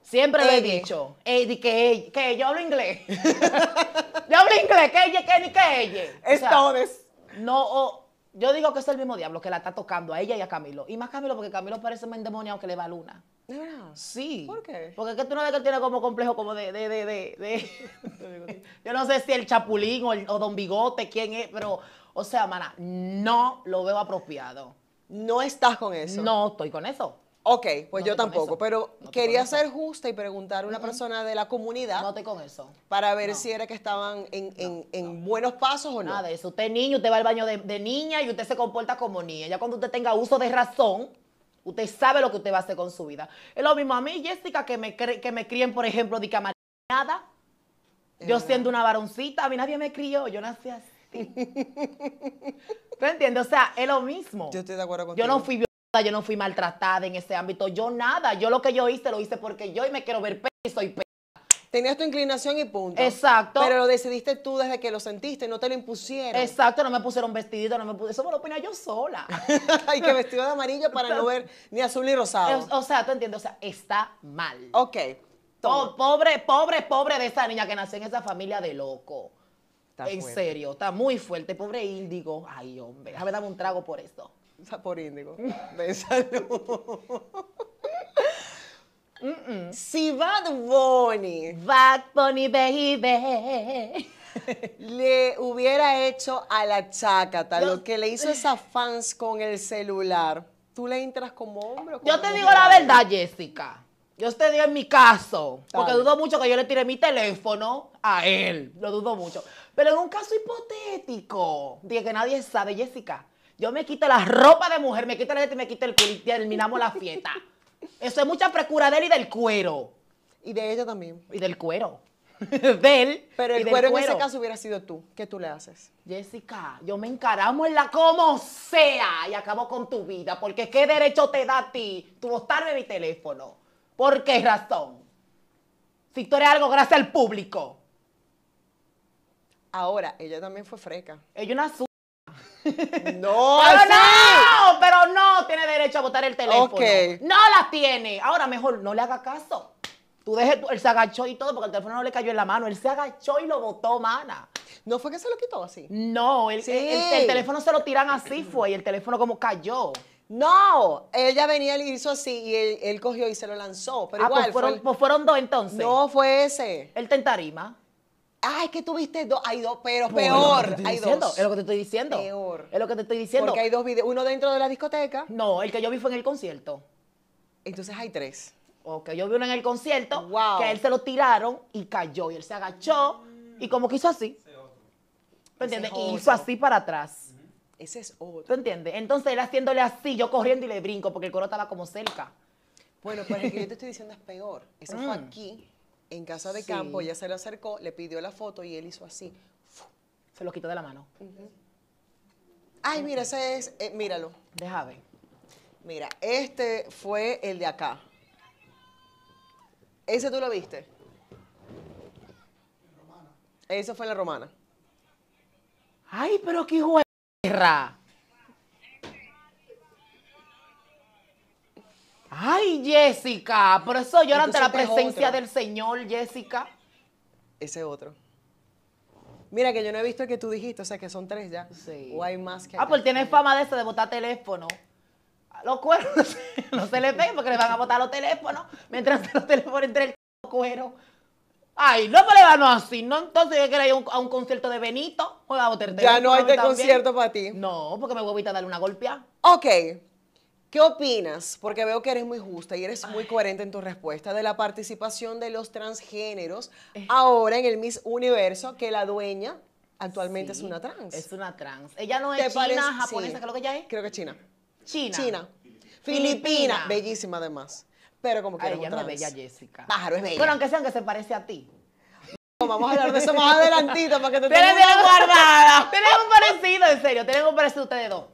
Siempre lo he dicho, di que, que yo hablo inglés. [LAUGHS] yo hablo inglés, que ella, que ni que ella. Es todes. No, yo digo que es el mismo diablo que la está tocando a ella y a Camilo. Y más Camilo, porque Camilo parece más endemoniado que le va luna. ¿De verdad? Sí. ¿Por qué? Porque que tú no ves que él tiene como complejo como de, de, de, [LAUGHS] [LAUGHS] Yo no sé si el Chapulín o, o Don Bigote, quién es, pero o sea, Mana, no lo veo apropiado. No estás con eso. No estoy con eso. Ok, pues yo tampoco, pero quería ser justa y preguntar a una persona de la comunidad. No estoy con eso. Para ver si era que estaban en, buenos pasos o no. Nada de eso. Usted es niño, usted va al baño de, niña y usted se comporta como niña. Ya cuando usted tenga uso de razón, usted sabe lo que usted va a hacer con su vida. Es lo mismo a mí, Jessica, que me, que me críen, por ejemplo, de camarada, Yo siendo una varoncita, a mí nadie me crió, yo nací así. [LAUGHS] ¿Tú entiendes? O sea, es lo mismo. Yo estoy de acuerdo contigo. Yo no fui violada, yo no fui maltratada en ese ámbito. Yo nada. Yo lo que yo hice, lo hice porque yo y me quiero ver pez y soy pez. Tenías tu inclinación y punto. Exacto. Pero lo decidiste tú desde que lo sentiste, no te lo impusieron. Exacto, no me pusieron vestidito, no me pusieron. Eso me lo ponía yo sola. Hay [LAUGHS] que vestido de amarillo para no ver ni azul ni rosado. o sea, tú entiendes, o sea, está mal. Ok. Oh, pobre, pobre, pobre de esa niña que nació en esa familia de loco en serio, está muy fuerte. Pobre Índigo. Ay, hombre, déjame darme un trago por esto. Por Índigo. [LAUGHS] De salud. [LAUGHS] Si Bad Bunny, Bad Bunny baby, [LAUGHS] le hubiera hecho a la chácata lo que le hizo esa fans con el celular, ¿tú le entras como hombre? O Yo te digo la verdad, Jessica. Yo te digo en mi caso, porque dudo mucho que yo le tire mi teléfono a él. Lo dudo mucho. Pero en un caso hipotético, de que nadie sabe, Jessica, yo me quito la ropa de mujer, me quito la gente y me quito el culo y terminamos la fiesta. Eso es mucha precura de él y del cuero. Y de ella también. Y del cuero. [LAUGHS] de él. Pero el cuero, en ese caso hubiera sido tú. ¿Qué tú le haces? Jessica, yo me encaramo en la como sea y acabo con tu vida. Porque ¿qué derecho te da a ti tu botarme mi teléfono? ¿Por qué razón? Si tú eres algo gracias al público. Ahora, ella también fue freca. Ella una su... No, [LAUGHS] pero no, pero no tiene derecho a botar el teléfono. No la tiene. Ahora mejor no le haga caso. Tú deje, él se agachó y todo porque el teléfono no le cayó en la mano. Él se agachó y lo botó, mana. ¿No fue que se lo quitó así? No, el, teléfono se lo tiran así fue y el teléfono como cayó. No, ella venía y hizo así y él, cogió y se lo lanzó. Pero ah, pues igual. Pues fueron, dos entonces. No, fue ese. El tentarima. Ah, es que tuviste dos, hay dos, pero peor, hay dos. Es lo que te estoy diciendo. Peor. Es lo que te estoy diciendo. Porque hay dos videos, uno dentro de la discoteca. No, el que yo vi fue en el concierto. Entonces hay tres. Ok, yo vi uno en el concierto, wow. que a él se lo tiraron y cayó, y él se agachó, y como que hizo así. ¿Tú entiendes? Y hizo así para atrás. Ese es otro. ¿Tú entiendes? Entonces él haciéndole así, yo corriendo y le brinco, porque el coro estaba como cerca. Bueno, pero el que yo te estoy diciendo es peor. Eso fue mm. aquí en casa de campo, ella se le acercó, le pidió la foto y él hizo así. Se lo quitó de la mano. Ay, mira, ese es, eh, míralo. Deja Mira, este fue el de acá. ¿Ese tú lo viste? Esa fue la romana. Ay, pero qué hijo Ay, Jessica, por eso lloran ante la presencia del Señor, Jessica. Ese otro. Mira, que yo no he visto el que tú dijiste, o sea, que son tres ya. Sí. O hay más que. Ah, pues tienes fama de eso, de botar teléfono. A los cueros [LAUGHS] no se les ven porque le van a botar los teléfonos mientras [LAUGHS] los teléfonos entre el cuero. Ay, no, me le van a así, ¿no? Entonces yo quiero ir a un, concierto de Benito. voy a botar teléfono Ya no hay de concierto para ti. No, porque me voy a evitar darle una golpeada. Ok, ¿Qué opinas? Porque veo que eres muy justa y eres muy coherente en tu respuesta de la participación de los transgéneros ahora en el Miss Universo, que la dueña actualmente es una trans. Es una trans. Ella no es china, japonesa, creo lo que ella es? Creo que es china. China. China. Filipina. Bellísima además. Pero como que trans. ella es bella Jessica. Pájaro es bella. Pero aunque sea que se parece a ti. vamos a hablar de eso más [LAUGHS] adelantito para que te tengas guardada. [LAUGHS] Tenemos un parecido, en serio, tenemos un parecido ustedes dos.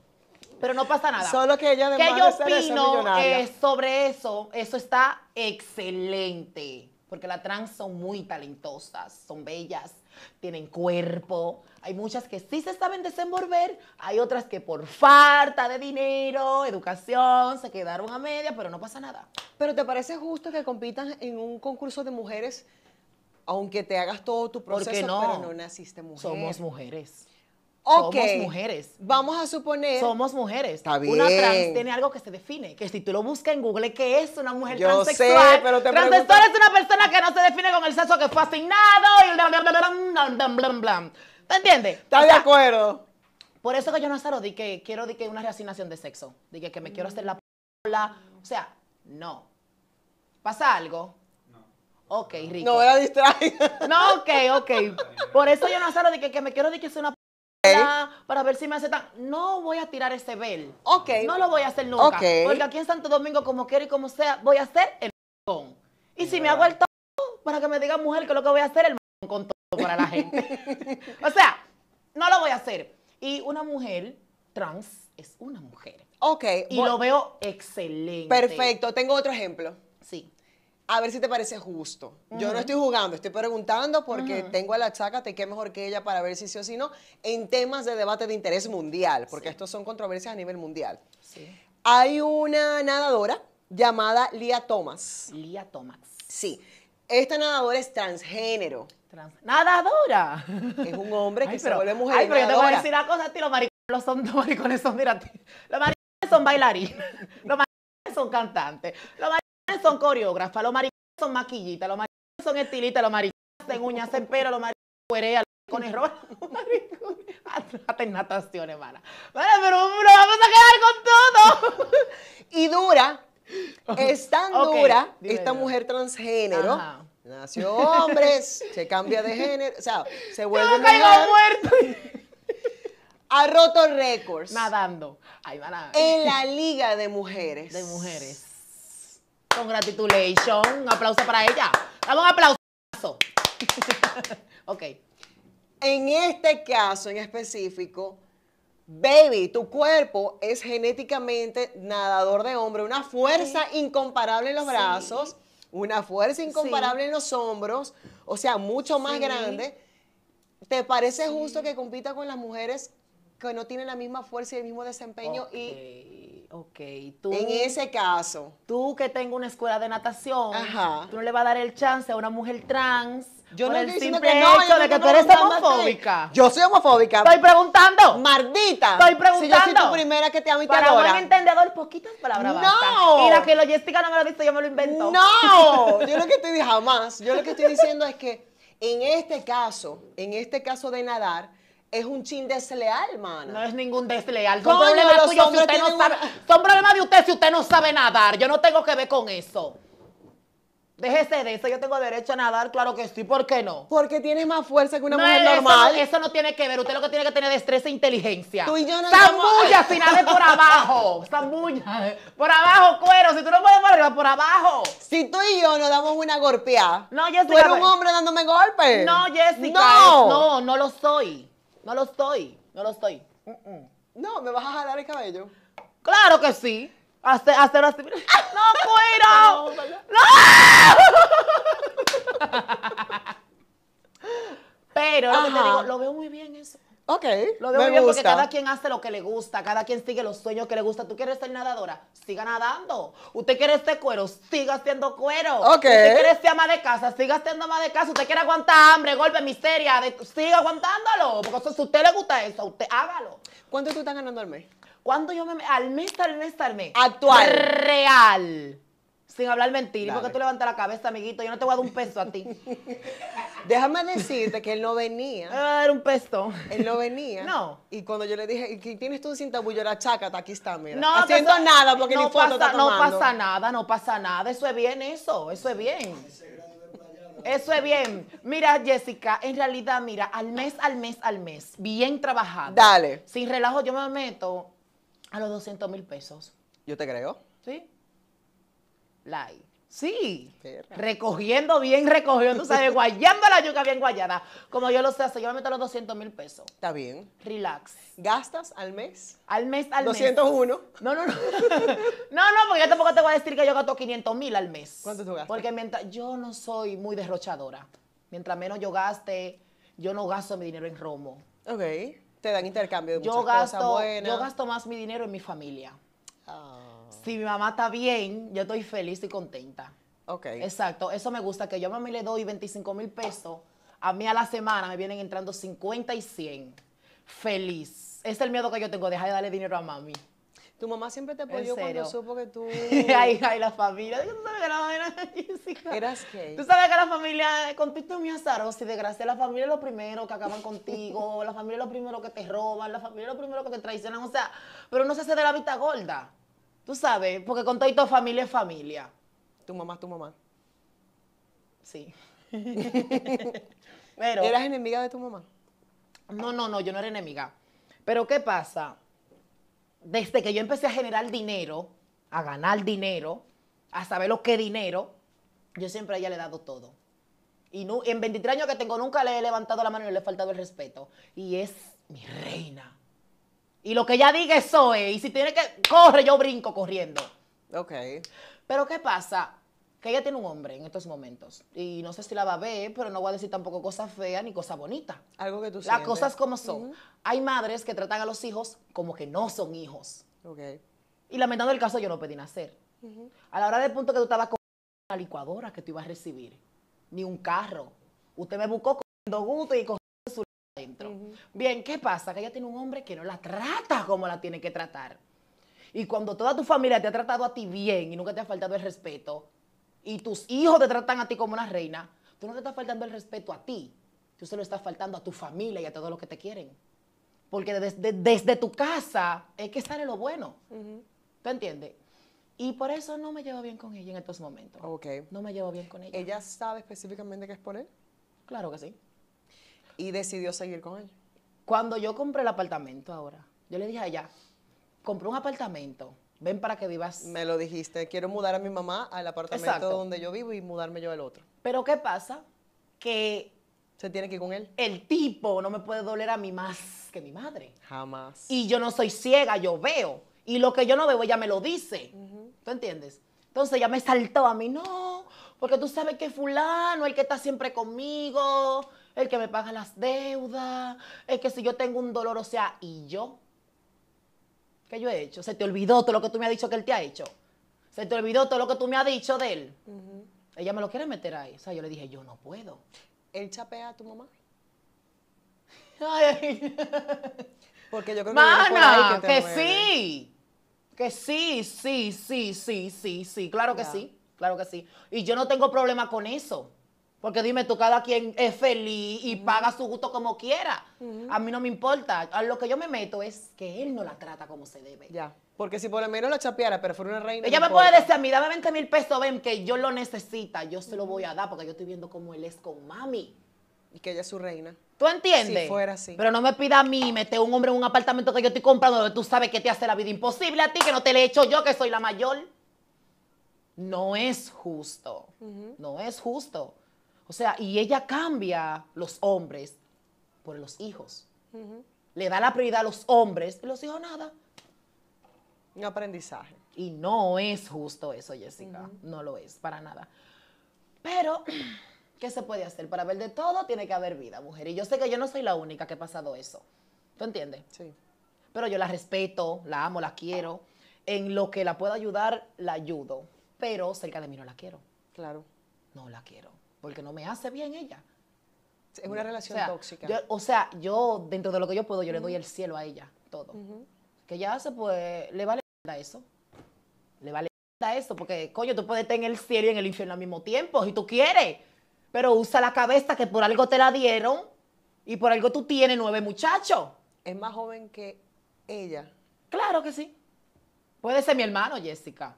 Pero no pasa nada. Solo que ella ¿Qué yo opino eh, sobre eso? Eso está excelente. Porque las trans son muy talentosas, son bellas, tienen cuerpo. Hay muchas que sí se saben desenvolver, hay otras que por falta de dinero, educación, se quedaron a media, pero no pasa nada. Pero ¿te parece justo que compitan en un concurso de mujeres aunque te hagas todo tu proceso, no? pero no naciste mujer? Somos mujeres. Somos mujeres. Vamos a suponer. Somos mujeres. Está bien. Una trans tiene algo que se define. Que si tú lo buscas en Google, ¿qué es una mujer Yo Sé, pero te Transexual es una persona que no se define con el sexo que fue asignado y bla, bla, bla, ¿Te entiendes? ¿Estás de acuerdo? Por eso que yo no di que quiero di que una reasignación de sexo. Di que, me quiero hacer la O sea, no. ¿Pasa algo? No. Ok, rico. No, era distraída. No, ok, ok. Por eso yo no sé de que, que me quiero de que es una para ver si me aceptan. No voy a tirar ese bel. No lo voy a hacer nunca. Porque aquí en Santo Domingo, como quiera y como sea, voy a hacer el con. Y si me hago el todo, para que me diga mujer que lo que voy a hacer es el con todo para la gente. [LAUGHS] o sea, no lo voy a hacer. Y una mujer trans es una mujer. Y lo veo excelente. Perfecto. Tengo otro ejemplo. Sí a ver si te parece justo. Yo no estoy jugando, estoy preguntando porque tengo a la chaca, te qué mejor que ella para ver si sí o si no en temas de debate de interés mundial, porque estos son controversias a nivel mundial. Sí. Hay una nadadora llamada Lía Thomas. Lía Thomas. Sí. Esta nadadora es transgénero. ¡Nadadora! Es un hombre que se vuelve mujer. Ay, pero yo te voy a decir una cosa a ti, los maricones son, los maricones son, mira, los maricones son bailarines, [LAUGHS] los maricones son cantantes, los maricones son coreógrafas, los maricones son maquillitas, los maricones son estilistas, los maricones hacen uñas, hacen pelo, los maricones cuerean, los maricones roban, [LAUGHS] los maricones hacen hermana. pero vamos a quedar con todo. [LAUGHS] y dura, es tan dura esta mujer transgénero. Nació hombres, se cambia de género, o sea, se vuelve mujer. ha roto récords. Nadando. Ay, En la Liga de Mujeres. De Mujeres. Congratulations. Un aplauso para ella. Vamos, un aplauso. [LAUGHS] ok. En este caso en específico, baby, tu cuerpo es genéticamente nadador de hombre, una fuerza incomparable en los brazos, una fuerza incomparable en los hombros, o sea, mucho más grande. ¿Te parece justo que compita con las mujeres que no tienen la misma fuerza y el mismo desempeño y Ok, tú. En ese caso. Tú que tengo una escuela de natación, tú no le vas a dar el chance a una mujer trans. Yo por no el estoy simple no, hecho de que, tú eres homofóbica. Yo soy homofóbica. Estoy preguntando. Mardita. Estoy preguntando. Si yo soy tu primera que te amo y te Para un entendedor, poquitas palabras No. Y la que logística no me lo dice, yo me lo invento. No. [LAUGHS] Yo lo que estoy jamás. Yo lo que estoy diciendo es que en este caso, en este caso de nadar, es un chin desleal, mano. No es ningún desleal. Son problemas tuyos si usted no sabe. Son problemas de usted si usted no sabe nadar. Yo no tengo que ver con eso. Déjese de eso, yo tengo derecho a nadar, claro que sí, ¿por qué no? Porque tienes más fuerza que una mujer normal. Eso no tiene que ver, usted lo que tiene que tener es destreza e inteligencia. Tú y yo no ¡Zambulla, si por abajo! ¡Zambulla! Por abajo, cuero, si tú no puedes por arriba, por abajo. Si tú y yo nos damos una golpeada. No, Jessica. ¿Tú un pues. hombre dándome golpes? No, Jessica. no, no lo soy. No lo estoy, no lo estoy. No, ¿me vas a jalar el cabello? Claro que sí. Hacer, [LAUGHS] así. ¡Ah, ¡No, cuero! ¡No! [LAUGHS] Pero lo, lo veo muy bien eso. Ok. Lo debo porque cada quien hace lo que le gusta, cada quien sigue los sueños que le gusta. ¿Tú quieres ser nadadora? Siga nadando. ¿Usted quiere ser cuero? Siga siendo cuero. Ok. ¿Usted quiere ser ama de casa? Siga siendo ama de casa. ¿Usted quiere aguantar hambre, golpe, miseria? siga aguantándolo. Porque si a usted le gusta eso, usted hágalo. ¿Cuánto tú estás ganando al mes? ¿Cuánto yo me... Al mes, al mes, al mes. Actual. Real sin hablar mentira. porque tú levantas la cabeza, amiguito? Yo no te voy a dar un peso a ti. [LAUGHS] Déjame decirte que él no venía. Me a dar un peso. Él no venía. No. Y cuando yo le dije, ¿Y, tienes tú sin tabullo? la chácata, aquí está, mira. No haciendo nada porque no ni foto pasa, está No pasa nada, no pasa nada. Eso es bien, eso. Eso es bien. Eso es bien. Mira, Jessica, en realidad, mira, al mes, al mes, al mes, bien trabajado. Dale. Sin relajo, yo me meto a los 200 mil pesos. Yo te creo. Sí. Sí, recogiendo bien, recogiendo, ¿sabes? [LAUGHS] guayando la yuca bien guayada. Como yo lo sé hace, yo me meto los 200 mil pesos. Está bien. Relax. ¿Gastas al mes? Al mes, al mes. 201. No, no, no. [LAUGHS] no, no, porque yo tampoco te voy a decir que yo gasto 500 mil al mes. ¿Cuánto tú gastas? Porque mientras, yo no soy muy derrochadora. Mientras menos yo gaste, yo no gasto mi dinero en romo. Ok. Te dan intercambio de muchas cosas buenas. Yo gasto más mi dinero en mi familia si mi mamá está bien, yo estoy feliz y contenta. Ok. Exacto, eso me gusta, que yo a mi le doy 25 mil pesos, a mí a la semana me vienen entrando 50 y 100. Feliz. Es el miedo que yo tengo, dejar de darle dinero a mami. Tu mamá siempre te apoyó cuando supo que tú... [LAUGHS] ay, ay, la familia. ¿Tú sabes que la familia ¿Eras qué? Tú sabes que la familia, contigo mi azar, si y desgracia. La familia es lo primero que acaban contigo, la familia es lo primero que te roban, la familia es lo primero que te traicionan. O sea, pero no se hace de la vista gorda. Tú sabes, porque con todo familia es familia. Tu mamá, tu mamá. Sí. [LAUGHS] Pero, ¿Eras enemiga de tu mamá? No, no, no, yo no era enemiga. Pero ¿qué pasa? Desde que yo empecé a generar dinero, a ganar dinero, a saber lo que es dinero, yo siempre a ella le he dado todo. Y no, en 23 años que tengo nunca le he levantado la mano y le he faltado el respeto. Y es mi reina. Y lo que ella diga, eso es. Y si tiene que, corre, yo brinco corriendo. Ok. Pero ¿qué pasa? Que ella tiene un hombre en estos momentos. Y no sé si la va a ver, pero no voy a decir tampoco cosas feas ni cosas bonitas. Algo que tú Las cosas como son. Hay madres que tratan a los hijos como que no son hijos. Ok. Y lamentando el caso, yo no pedí nacer. A la hora del punto que tú estabas con la licuadora que tú ibas a recibir, ni un carro. Usted me buscó con gusto y con Bien, ¿qué pasa? Que ella tiene un hombre que no la trata como la tiene que tratar. Y cuando toda tu familia te ha tratado a ti bien y nunca te ha faltado el respeto, y tus hijos te tratan a ti como una reina, tú no te estás faltando el respeto a ti, tú solo estás faltando a tu familia y a todos los que te quieren. Porque desde, tu casa es que sale lo bueno. ¿te entiendes? Y por eso no me llevo bien con ella en estos momentos. Ok. No me llevo bien con ella. ¿Ella sabe específicamente qué es poner? Claro que sí. Y decidió seguir con él. Cuando yo compré el apartamento ahora, yo le dije a ella, compré un apartamento, ven para que vivas. Me lo dijiste, quiero mudar a mi mamá al apartamento donde yo vivo y mudarme yo al otro. Pero ¿qué pasa? Que... Se tiene que ir con él. El tipo no me puede doler a mí más que mi madre. Jamás. Y yo no soy ciega, yo veo. Y lo que yo no veo, ella me lo dice. ¿Tú entiendes? Entonces ella me saltó a mí, no, porque tú sabes que fulano, el que está siempre conmigo, el que me paga las deudas, el que si yo tengo un dolor, o sea, ¿y yo? ¿Qué yo he hecho? ¿Se te olvidó todo lo que tú me has dicho que él te ha hecho? ¿Se te olvidó todo lo que tú me has dicho de él? Ella me lo quiere meter ahí. O sea, yo le dije, yo no puedo. el chapea a tu mamá? Ay. Porque yo creo que... Mana, que, que sí. Que sí, sí, sí, sí, sí, sí. Claro que sí. Claro que sí. Y yo no tengo problema con eso. Porque dime tú, cada quien es feliz y paga su gusto como quiera. A mí no me importa. A lo que yo me meto es que él no la trata como se debe. Ya. Porque si por lo menos la chapeara, pero fuera una reina. Ella me puede decir a mí, dame 20 mil pesos, ven, que yo lo necesito. Yo se lo voy a dar porque yo estoy viendo cómo él es con mami. Y que ella es su reina. ¿Tú entiendes? Si fuera así. Pero no me pida a mí meter un hombre en un apartamento que yo estoy comprando donde tú sabes que te hace la vida imposible a ti, que no te le he hecho yo, que soy la mayor. No es justo. No es justo. O sea, y ella cambia los hombres por los hijos. Le da la prioridad a los hombres y los hijos nada. Un aprendizaje. Y no es justo eso, Jessica. No lo es, para nada. Pero, [CLEARS THROAT] ¿qué se puede hacer? Para ver de todo tiene que haber vida, mujer. Y yo sé que yo no soy la única que ha pasado eso. ¿Tú entiendes? Sí. Pero yo la respeto, la amo, la quiero. En lo que la pueda ayudar, la ayudo. Pero cerca de mí no la quiero. Claro. No la quiero porque no me hace bien ella. Es una relación tóxica. o sea, yo, dentro de lo que yo puedo, yo le doy el cielo a ella, todo. ¿Qué Que ella hace, pues, le vale a eso. Le vale a eso, porque, coño, tú puedes estar en el cielo y en el infierno al mismo tiempo, si tú quieres. Pero usa la cabeza que por algo te la dieron y por algo tú tienes nueve muchachos. Es más joven que ella. Claro que sí. Puede ser mi hermano, Jessica.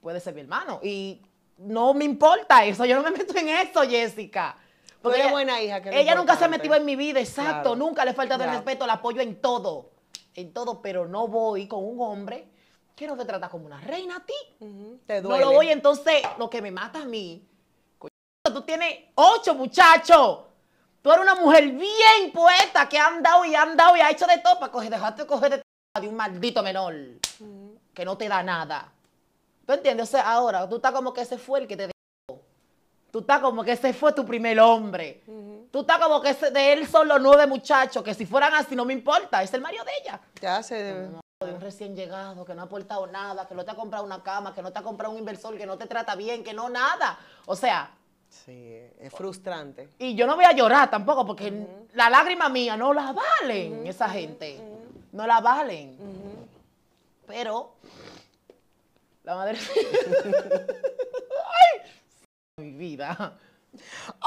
Puede ser mi hermano. Y no me importa eso, yo no me meto en eso, Jessica. Porque es buena hija. ella nunca se ha metido en mi vida, exacto, nunca le falta faltado el respeto, la apoyo en todo, en todo, pero no voy con un hombre que no te trata como una reina a ti. Te duele. No lo voy, entonces, lo que me mata a mí, tú tienes ocho muchachos. Tú eres una mujer bien puesta que ha andado y ha andado y ha hecho de todo para coger, dejarte coger de, de un maldito menor que no te da nada. ¿Tú entiendes? O sea, ahora tú estás como que ese fue el que te dejó. Tú estás como que ese fue tu primer hombre. Tú estás como que de él son los nueve muchachos, que si fueran así no me importa, es el Mario de ella. Ya se de un recién llegado, que no ha aportado nada, que no te ha comprado una cama, que no te ha comprado un inversor, que no te trata bien, que no nada. O sea, Sí, es frustrante. Y yo no voy a llorar tampoco, porque la lágrima mía no la valen esa gente. No la valen. Pero la madre... [LAUGHS] ¡Ay! Mi vida.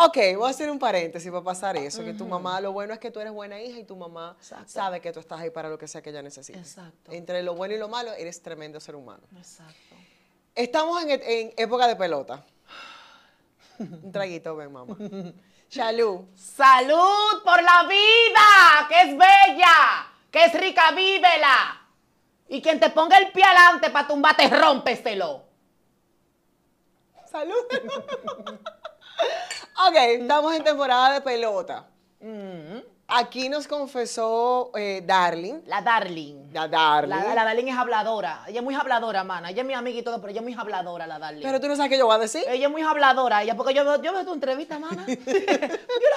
Ok, voy a hacer un paréntesis para pasar eso, que tu mamá, lo bueno es que tú eres buena hija y tu mamá sabe que tú estás ahí para lo que sea que ella necesite. Exacto. Entre lo bueno y lo malo, eres tremendo ser humano. Exacto. Estamos en, e-, época de pelota. un traguito, ven, mamá. Salud. Salud por la vida, que es bella, que es rica, vívela. Y quien te ponga el pie adelante para tumbarte, rómpeselo. Salud. [LAUGHS] ok, estamos en temporada de pelota. Mm. Aquí nos confesó eh, Darling. La Darling. La Darling. La, Darling es habladora. Ella es muy habladora, mana. Ella es mi amiga y todo, pero ella es muy habladora, la Darling. Pero tú no sabes qué yo voy a decir. Ella es muy habladora, ella, porque yo, veo, yo veo tu entrevista, mana. [LAUGHS] yo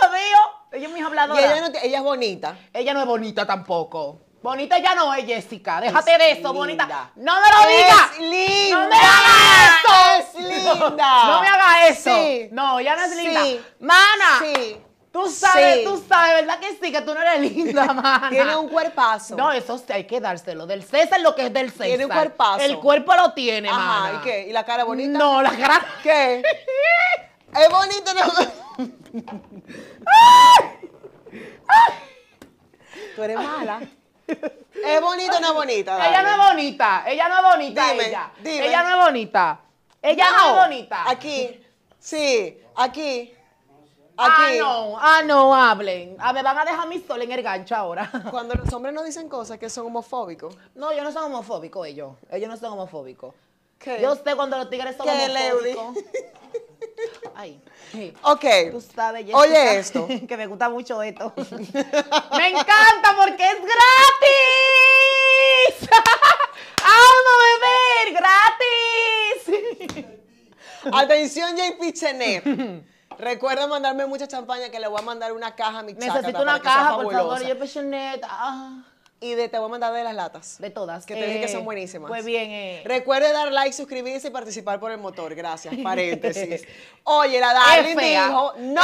la veo. Ella es muy habladora. Y ella, ella es bonita. Ella no es bonita tampoco. Bonita ya no es Jessica. Déjate de eso, bonita. No me lo digas. Linda. No me haga eso. Es linda. No, me hagas eso. Sí. No, ya no es sí. linda. Mana. Sí. Tú sabes, tú sabes, ¿verdad que sí? Que tú no eres linda, [LAUGHS] mana. Tiene un cuerpazo. No, eso hay que dárselo. Del César lo que es del César. Tiene un cuerpazo. El cuerpo lo tiene, Ajá, mana. ¿y qué? ¿Y la cara bonita? No, la cara... [LAUGHS] ¿Qué? [LAUGHS] es bonito, Tú eres mala. [LAUGHS] ¿Es bonita o no es bonita? Ella no es bonita. Ella no es bonita. ella. ella no es bonita. Ella no, es bonita. Aquí. Sí, aquí. Ah, aquí. Ah, no, ah, no, hablen. A ah, me van a dejar mi sol en el gancho ahora. [LAUGHS] Cuando los hombres no dicen cosas que son homofóbicos. No, yo no soy homofóbico, ellos. Ellos no son homofóbicos. ¿Qué? Yo sé cuando los tigres son homofóbicos. [LAUGHS] Ay. Ok. Oye esto. [LAUGHS] Que me gusta mucho esto. [LAUGHS] me encanta porque es gratis. ¡Vamos [LAUGHS] a beber! ¡Gratis! Atención, JP Chenet. Recuerda mandarme mucha champaña que le voy a mandar una caja a mi Necesito una caja, por favor, JP Chenet. Ah y te voy a mandar de las latas. De todas. Que te dije que son eh, buenísimas. Pues bien. Eh. Recuerde dar like, suscribirse y participar por el motor. Gracias. [LAUGHS] Paréntesis. Oye, la me dijo, no.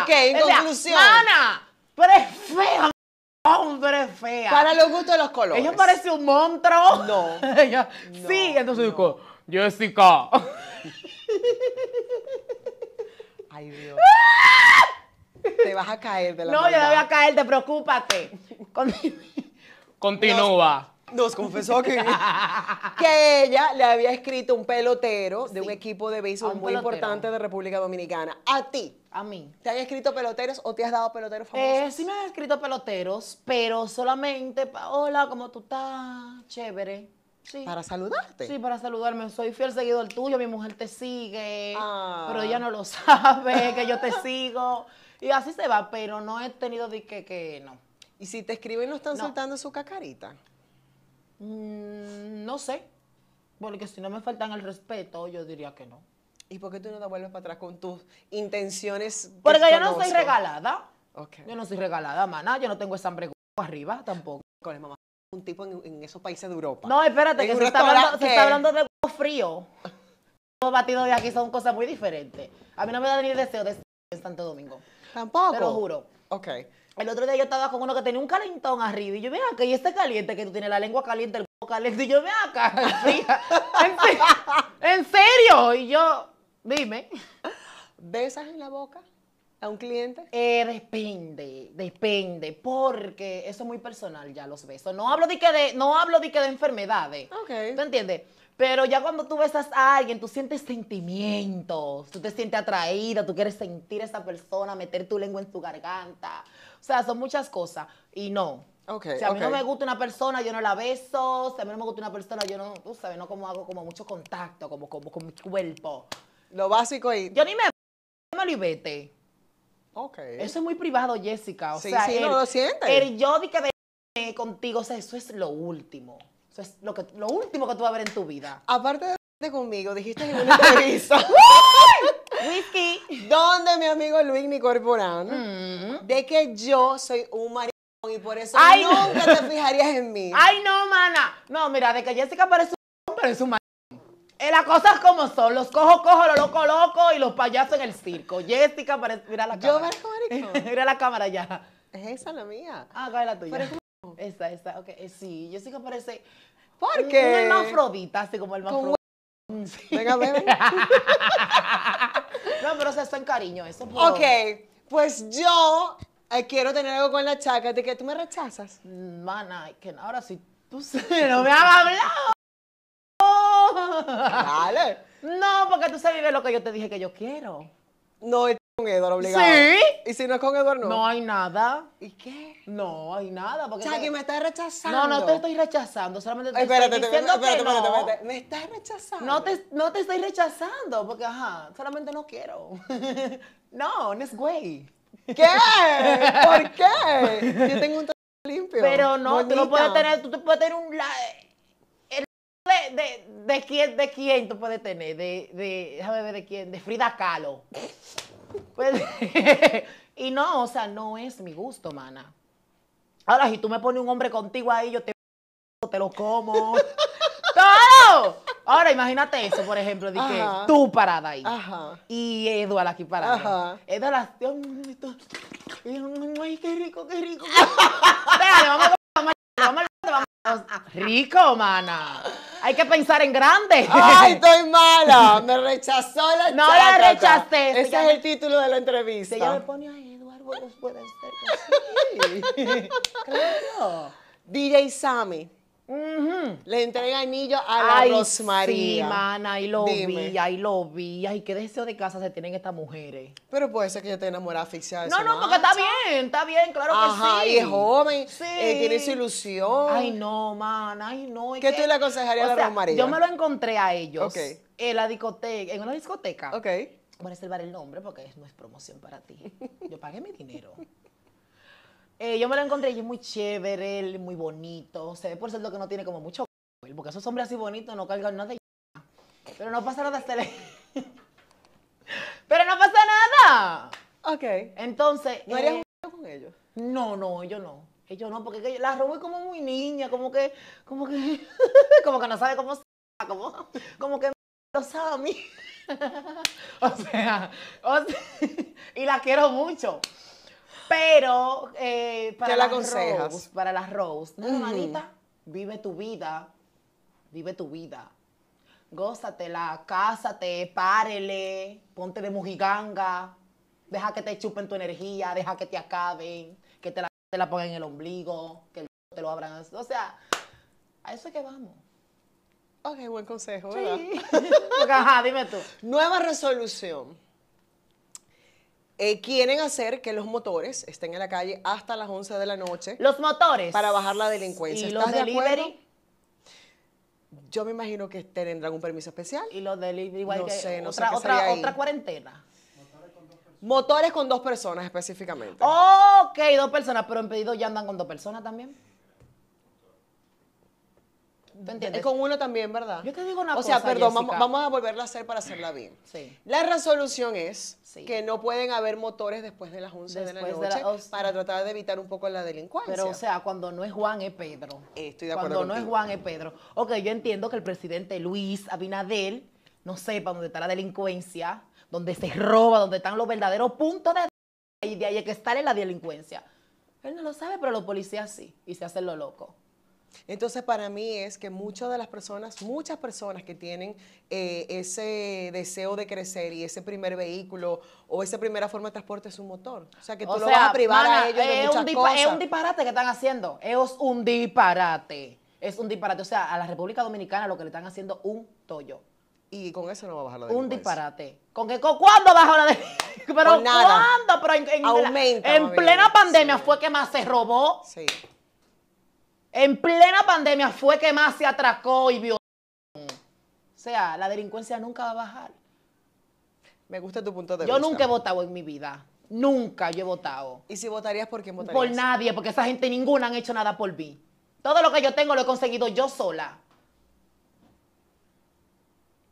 Ok, en es conclusión. Fea. pero es fea. Hombre, es fea. Para los gustos de los colores. Ella parece un monstruo. No. [LAUGHS] Ella, sí, entonces dijo, Jessica. [LAUGHS] Ay, Dios. Te vas a caer de la No, yo no voy a caer, te preocupate Con... Continúa. Nos, confesó que, [LAUGHS] que ella le había escrito un pelotero de un equipo de béisbol muy importante de República Dominicana. A ti. A mí. ¿Te han escrito peloteros o te has dado peloteros eh, famosos? sí me han escrito peloteros, pero solamente, hola, ¿cómo tú estás? Chévere. Sí. Para saludarte. Sí, para saludarme. Soy fiel seguidor tuyo, mi mujer te sigue, ah. pero ella no lo [LAUGHS] sabe, que yo te sigo. Y así se va, pero no he tenido de que no. ¿Y si te escriben no están soltando su cacarita? Mm, no sé. Porque si no me faltan el respeto, yo diría que no. ¿Y por qué tú no te vuelves para atrás con tus intenciones? Porque yo no soy regalada. Yo no soy regalada, maná. Yo no tengo esa hambre arriba tampoco. Con el mamá. Un tipo en, esos países de Europa. No, espérate, que se está, hablando, de está, de frío. Los batidos de aquí son cosas muy diferentes. A mí no me da ni deseo de estar en Santo Domingo. Tampoco. Te lo juro. Ok. El otro día yo estaba con uno que tenía un calentón arriba y yo, mira, que y este caliente que tú tienes la lengua caliente, el boca caliente, y yo, mira acá, [LAUGHS] ¿en, serio, y yo, dime. ¿Besas en la boca a un cliente? Eh, depende, depende, porque eso es muy personal ya los besos. No hablo de que de, no hablo de que de enfermedades. Ok. ¿Tú entiendes? Pero ya cuando tú besas a alguien, tú sientes sentimientos, tú te sientes atraída, tú quieres sentir a esa persona, meter tu lengua en su garganta. O sea, son muchas cosas. Y no. Okay, si a mí no me gusta una persona, yo no la beso. Si a mí no me gusta una persona, yo no, tú sabes, no como hago como mucho contacto, como, como con mi cuerpo. Lo básico y... Yo ni me... me lo vete. Eso es muy privado, Jessica. O sea, sí, no lo sientes. El yo de que contigo, o sea, eso es lo último. Eso es lo, que, lo último que tú vas a ver en tu vida. Aparte de conmigo, dijiste que en una [LAUGHS] entrevista. [LAUGHS] whisky. Donde mi amigo Luis mi mm. de que yo soy un maricón y por eso nunca te fijarías en mí. Ay, no, mana. No, mira, de que Jessica parece un pero es un maricón. Eh, las cosas como son, los cojo, cojo, los loco, loco y los payasos en el circo. Jessica parece, mira la cámara. Yo parezco [LAUGHS] Mira la cámara ya. Es esa la mía. Ah, acá es la tuya. Esa, esa, ok. Eh, sí, Jessica parece... ¿Por qué? Una hermafrodita, así como el más. Venga, Venga, [LAUGHS] No, pero eso en cariño, eso puedo. Ok, pues yo eh, quiero tener algo con la chaca de que tú me rechazas. Mm, mana, que ahora sí, tú [LAUGHS] no me has hablado. [LAUGHS] Dale. No, porque tú sabes lo que yo te dije que yo quiero. No, con ¿Y si no es con Eduardo. no? No hay nada. ¿Y qué? No hay nada. Porque Chucky, me estás rechazando. No, no te estoy rechazando. Solamente te estoy diciendo espérate, que espérate, espérate, Me estás rechazando. No te, no te estoy rechazando porque, ajá, solamente no quiero. [LAUGHS] no, no es güey. ¿Qué? ¿Por qué? [LAUGHS] Yo tengo un limpio. Pero no, tú no puedes tener, tú, te puedes tener un de, de, de, quién, de quién tú puedes tener, de, de, ver de quién, de Frida Kahlo. Pues, [LAUGHS] y no, o sea, no es mi gusto, mana. Ahora, si tú me pones un hombre contigo ahí, yo te, [LAUGHS] te lo como. [LAUGHS] ¡Todo! Ahora, imagínate eso, por ejemplo, dije tú parada ahí. Y Eduardo aquí parada. Ajá. Eduard, rico, qué rico. vamos a rico, mana. Hay que pensar en grande. ¡Ay, [LAUGHS] estoy mala! Me rechazó la No la rechacé. Ese es el título de la entrevista. Ella me pone a Eduardo no puede ser. Sí. [LAUGHS] claro. DJ Sammy. Le entrega anillo a la Ay, Sí, man, ahí lo vi, ahí lo vi. Ay, qué deseo de casa se tienen estas mujeres. Pero puede ser que ella te enamora asfixia de No, no, porque está bien, está bien, claro que sí. Ay, es joven, eh, tiene su ilusión. Ay, no, man, ay, no. ¿Qué tú le aconsejarías a la Rosmaría? Yo me lo encontré a ellos. En la discoteca, en una discoteca. Ok. Voy a reservar el nombre porque no es promoción para ti. [LAUGHS] Yo pagué mi dinero. Eh, yo me la encontré y es muy chévere, muy bonito. Se ve por lo que no tiene como mucho porque esos hombres así bonitos no cargan nada. Pero no pasa nada [LAUGHS] Pero no pasa nada. Ok. Entonces. ¿No eh, con ellos? No, no, yo no. Ellos no, porque la robé como muy niña, como que, como que, [LAUGHS] como que no sabe cómo, como, como que lo sabe a mí. [LAUGHS] o sea, o sea y la quiero mucho. Pero eh, para, las para las vive tu vida, vive tu vida. Gózatela, cásate, párele, ponte de mujiganga, deja que te chupen tu energía, deja que te acaben, que te la, la pongan en el ombligo, que el, te lo abran. O sea, a eso es que vamos. Ok, buen consejo, ¿verdad? Sí. [LAUGHS] ajá, dime tú. Nueva resolución. Eh, quieren hacer que los motores estén en la calle hasta las 11 de la noche. Los motores. Para bajar la delincuencia. ¿Y ¿Estás los delivery? Yo me imagino que tendrán un permiso especial. Y los delivery igual sé, no otra, cuarentena. otra, con otra cuarentena. Motores con dos personas específicamente. Ok, dos personas, pero en pedido ya andan con dos personas también. Y Con uno también, ¿verdad? Yo te digo una o cosa. O sea, perdón, vamos, a volverla a hacer para hacerla bien. La resolución es que no pueden haber motores después de las 11 de la noche para tratar de evitar un poco la delincuencia. Pero, o sea, cuando no es Juan, es Pedro. Estoy de acuerdo. Cuando no es Juan, es Pedro. Ok, yo entiendo que el presidente Luis Abinadel no sepa dónde está la delincuencia, dónde se roba, dónde están los verdaderos puntos de. Y de ahí hay que estar en la delincuencia. Él no lo sabe, pero los policías sí, y se hacen lo loco. Entonces para mí es que muchas de las personas, muchas personas que tienen eh, ese deseo de crecer y ese primer vehículo o esa primera forma de transporte es un motor. O sea que tú lo vas a privar a ellos de muchas cosas. Es un disparate que están haciendo. Es un disparate. Es un disparate. O sea, a la República Dominicana lo que le están haciendo un toyo. Y con eso no va a bajar la Un disparate. ¿Con qué, ¿Cuándo baja la de [LAUGHS] Pero nada. Pero en, Aumenta, en plena pandemia fue que más se robó. Sí. En plena pandemia fue que más se atracó y vio. O sea, la delincuencia nunca va a bajar. Me gusta tu punto de vista. Yo nunca he votado en mi vida. Nunca yo he votado. ¿Y si votarías por quién votarías? Por nadie, porque esa gente ninguna han hecho nada por mí. Todo lo que yo tengo lo he conseguido yo sola.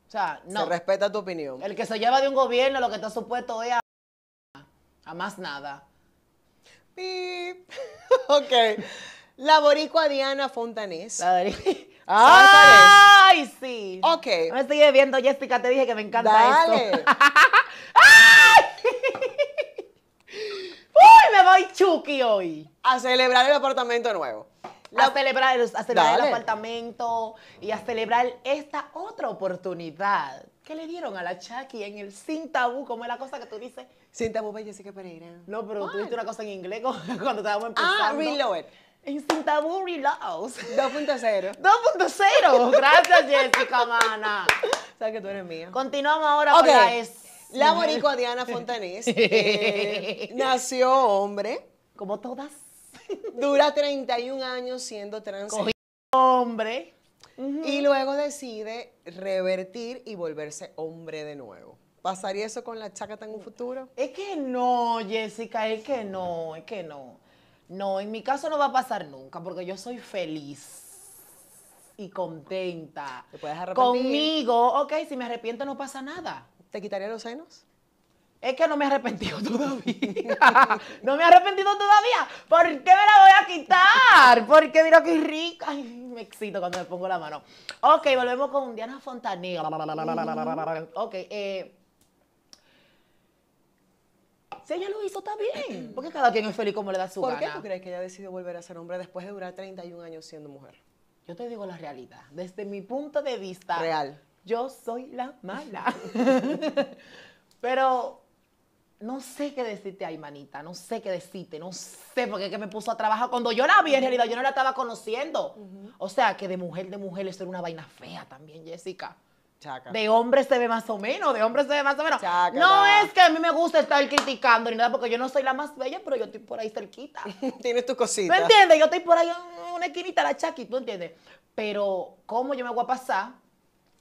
O sea, no. Se respeta tu opinión. El que se lleva de un gobierno lo que está supuesto es a, más nada. Pip. [LAUGHS] ok. La boricua Diana Fontanés. [LAUGHS] ¡Ay, sí! Ok. Me estoy viendo Jessica, te dije que me encanta Dale. esto. [LAUGHS] ¡Ay! [LAUGHS] ¡Uy, me voy Chucky hoy! A celebrar el apartamento nuevo. A celebrar, el apartamento y a celebrar esta otra oportunidad ¿Qué le dieron a la Chucky en el sin tabú, como es la cosa que tú dices. Sin tabú, Jessica Pereira. No, pero tuviste una cosa en inglés cuando estábamos ah, empezando. Ah, reload. Instintaburi Laos. 2.0. 2.0. Gracias, Jessica, mana. O sea que tú eres mía. Continuamos ahora con la es. La boricua Diana Fontanés eh, [LAUGHS] nació hombre. Como todas. Dura 31 años siendo trans. hombre. Y luego decide revertir y volverse hombre de nuevo. ¿Pasaría eso con la chacata en un futuro? Es que no, Jessica, es que no, es que no. No, en mi caso no va a pasar nunca porque yo soy feliz y contenta. ¿Te puedes arrepentir? Conmigo, ok, si me arrepiento no pasa nada. ¿Te quitaría los senos? Es que no me he arrepentido [LAUGHS] todavía. no me he arrepentido todavía. ¿Por qué me la voy a quitar? Porque mira que rica. Ay, me excito cuando me pongo la mano. Ok, volvemos con Diana Fontanilla. Mm. Ok, eh si ella lo hizo, está bien. Porque cada quien es feliz como le da su gana. ¿Por qué tú crees que ella decidió volver a ser hombre después de durar 31 años siendo mujer? Yo te digo la realidad. Desde mi punto de vista. Real. Yo soy la mala. [LAUGHS] Pero no sé qué decirte ahí, manita. No sé qué decirte. No sé por qué me puso a trabajar. Cuando yo la vi, en realidad, yo no la estaba conociendo. O sea, que de mujer, de mujer, eso era una vaina fea también, Jessica. De hombre se ve más o menos, de hombre se ve más o menos. No es que a mí me gusta estar criticando ni nada, porque yo no soy la más bella, pero yo estoy por ahí cerquita. [LAUGHS] Tienes tu cosita. ¿Me entiendes? Yo estoy por ahí en una esquinita, la chaqui, ¿tú entiendes? Pero, ¿cómo yo me voy a pasar?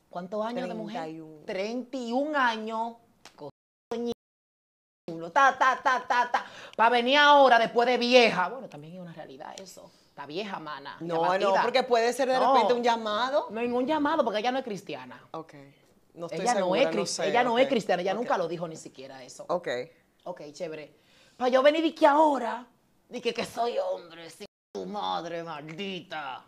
¿Cuántos años de mujer? 31 años. Ta, ta, ta, ta, ta. Para venir ahora después de vieja. Bueno, también es una realidad eso. Está vieja mana. No, no, porque puede ser de repente un llamado. No, ningún llamado, porque ella no es cristiana. Ok. No estoy ella segura, no es, no sé, ella no es cristiana, ella nunca lo dijo ni siquiera eso. Ok. Ok, chévere. Para yo venir y que ahora, di que, que soy hombre, sin tu madre maldita.